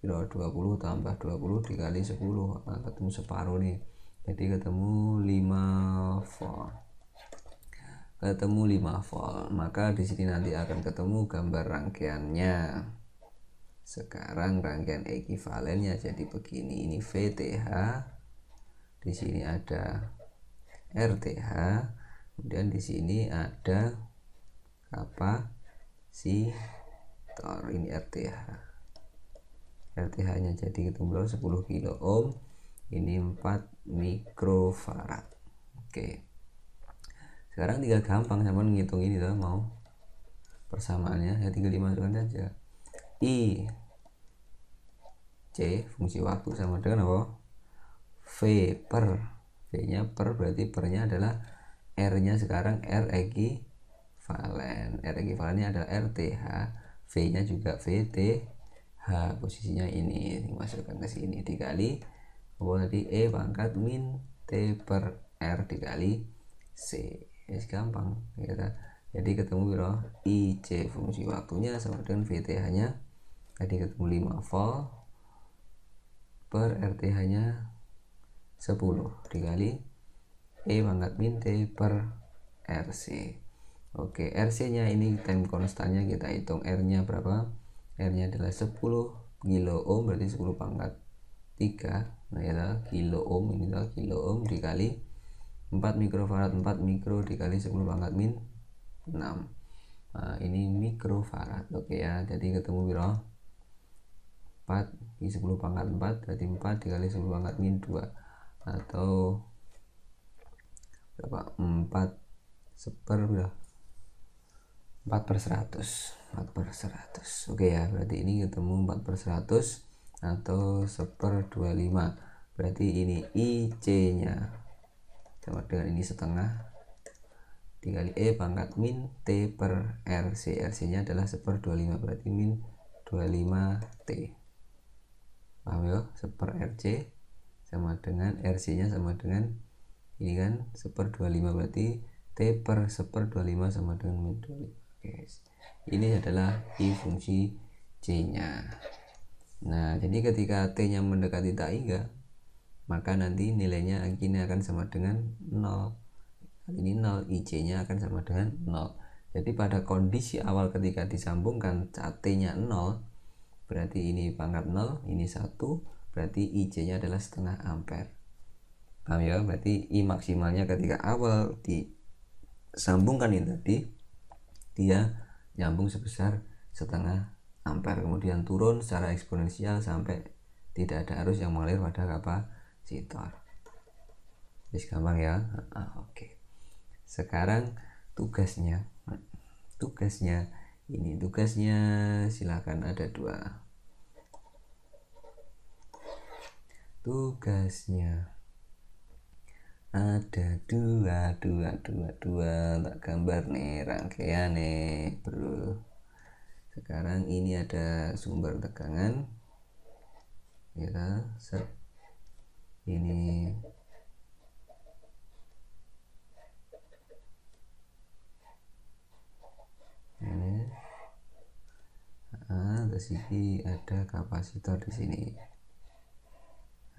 kilo 20 tambah 20 dikali 10 nah, ketemu separuh nih jadi ketemu 5 volt ketemu 5 volt maka di sini nanti akan ketemu gambar rangkaiannya sekarang rangkaian ekivalennya jadi begini ini VTH di sini ada RTH kemudian di sini ada apa si tor ini RTH RTH nya jadi ketemu 10 kilo ohm ini 4 mikrofarad oke okay sekarang tinggal gampang sama ngitung ini tuh mau persamaannya ya tinggal dimasukkan saja i c fungsi waktu sama dengan apa v per v nya per berarti per nya adalah r nya sekarang r ekivalen r ekivalennya adalah rth v nya juga vt H posisinya ini dimasukkan ke sini dikali apa tadi E pangkat min T per R dikali C ya yes, gampang gitu ya kan? jadi ketemu i IC fungsi waktunya sama dengan VTH nya tadi ketemu 5 volt per RTH nya 10 dikali E pangkat min T per RC Oke RC nya ini time konstannya kita hitung R nya berapa R nya adalah 10 kilo ohm berarti 10 pangkat 3 nah ya kilo ohm ini adalah kilo ohm dikali 4 mikrofarad 4 mikro dikali 10 pangkat min 6 nah, ini mikrofarad oke okay ya jadi ketemu biro 4 di 10 pangkat 4 berarti 4 dikali 10 pangkat min 2 atau berapa 4 seper berapa 4 per 100 4 per 100 oke okay, ya berarti ini ketemu 4 per 100 atau seper 25 berarti ini IC nya Jawab dengan ini setengah dikali E pangkat min T per RC RC nya adalah 1 per 25 berarti min 25 T paham ya 1 per RC sama dengan RC nya sama dengan ini kan 1 per 25 berarti T per 1 per 25 sama dengan min 25 guys ini adalah I fungsi C nya nah jadi ketika T nya mendekati tak hingga maka nanti nilainya ini akan sama dengan 0 ini 0 IC nya akan sama dengan 0 jadi pada kondisi awal ketika disambungkan CT nya 0 berarti ini pangkat 0 ini 1 berarti IC nya adalah setengah ampere paham ya berarti I maksimalnya ketika awal disambungkan ini tadi dia nyambung sebesar setengah ampere kemudian turun secara eksponensial sampai tidak ada arus yang mengalir pada kapal Citor, Terus gampang ya ah, oke okay. sekarang tugasnya tugasnya ini tugasnya silakan ada dua tugasnya ada dua dua dua dua tak gambar nih rangkaian nih bro sekarang ini ada sumber tegangan ya set ini ini ada ah, terus ada kapasitor di sini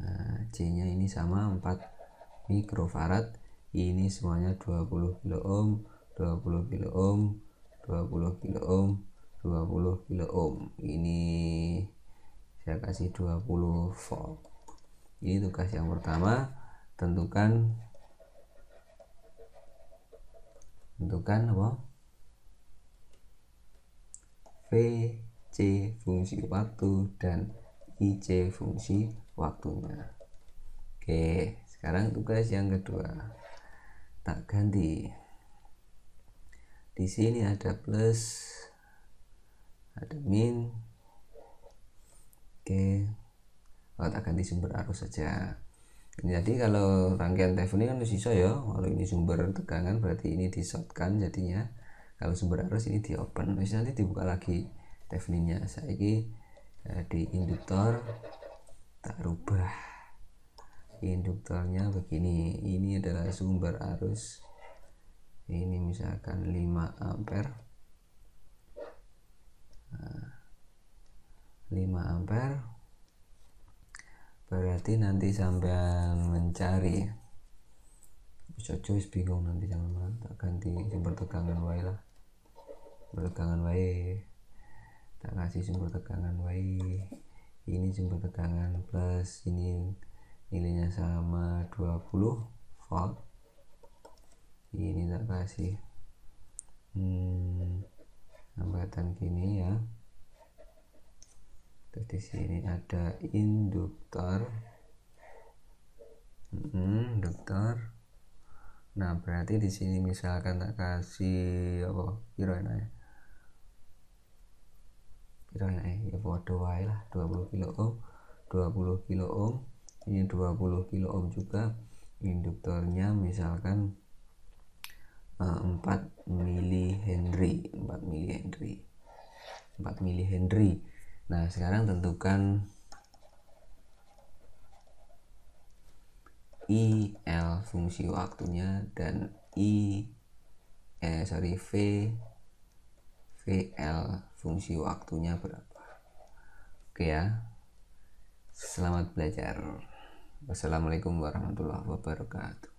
nah, C nya ini sama 4 mikrofarad ini semuanya 20 kilo ohm 20 kilo ohm 20 kilo ohm 20 kilo ohm ini saya kasih 20 volt ini tugas yang pertama tentukan tentukan apa? c fungsi waktu dan i c fungsi waktunya. Oke, sekarang tugas yang kedua. Tak ganti. Di sini ada plus ada min. Oke, tak ganti sumber arus saja jadi kalau rangkaian telepon ini kan bisa ya kalau ini sumber tegangan berarti ini di shortkan jadinya kalau sumber arus ini di open misalnya nanti dibuka lagi teflinnya saya ini eh, di induktor tak rubah induktornya begini ini adalah sumber arus ini misalkan 5 ampere nah, 5 ampere berarti nanti sampean mencari cocok bingung nanti jangan malah ganti sumber tegangan wae lah sumber tegangan wae tak kasih sumber tegangan wae ini sumber tegangan plus ini nilainya sama 20 volt ini tak kasih hmm, hambatan gini ya terus di sini ada induktor hmm, induktor nah berarti di sini misalkan tak kasih apa kira aja kira aja ya bodoh lah 20 kilo ohm 20 kilo ohm ini 20 kilo ohm juga induktornya misalkan 4 eh, mili henry 4 mili henry 4 mili henry Nah, sekarang tentukan i l fungsi waktunya dan I eh sorry V v l fungsi waktunya berapa. Oke ya. Selamat belajar. Wassalamualaikum warahmatullahi wabarakatuh.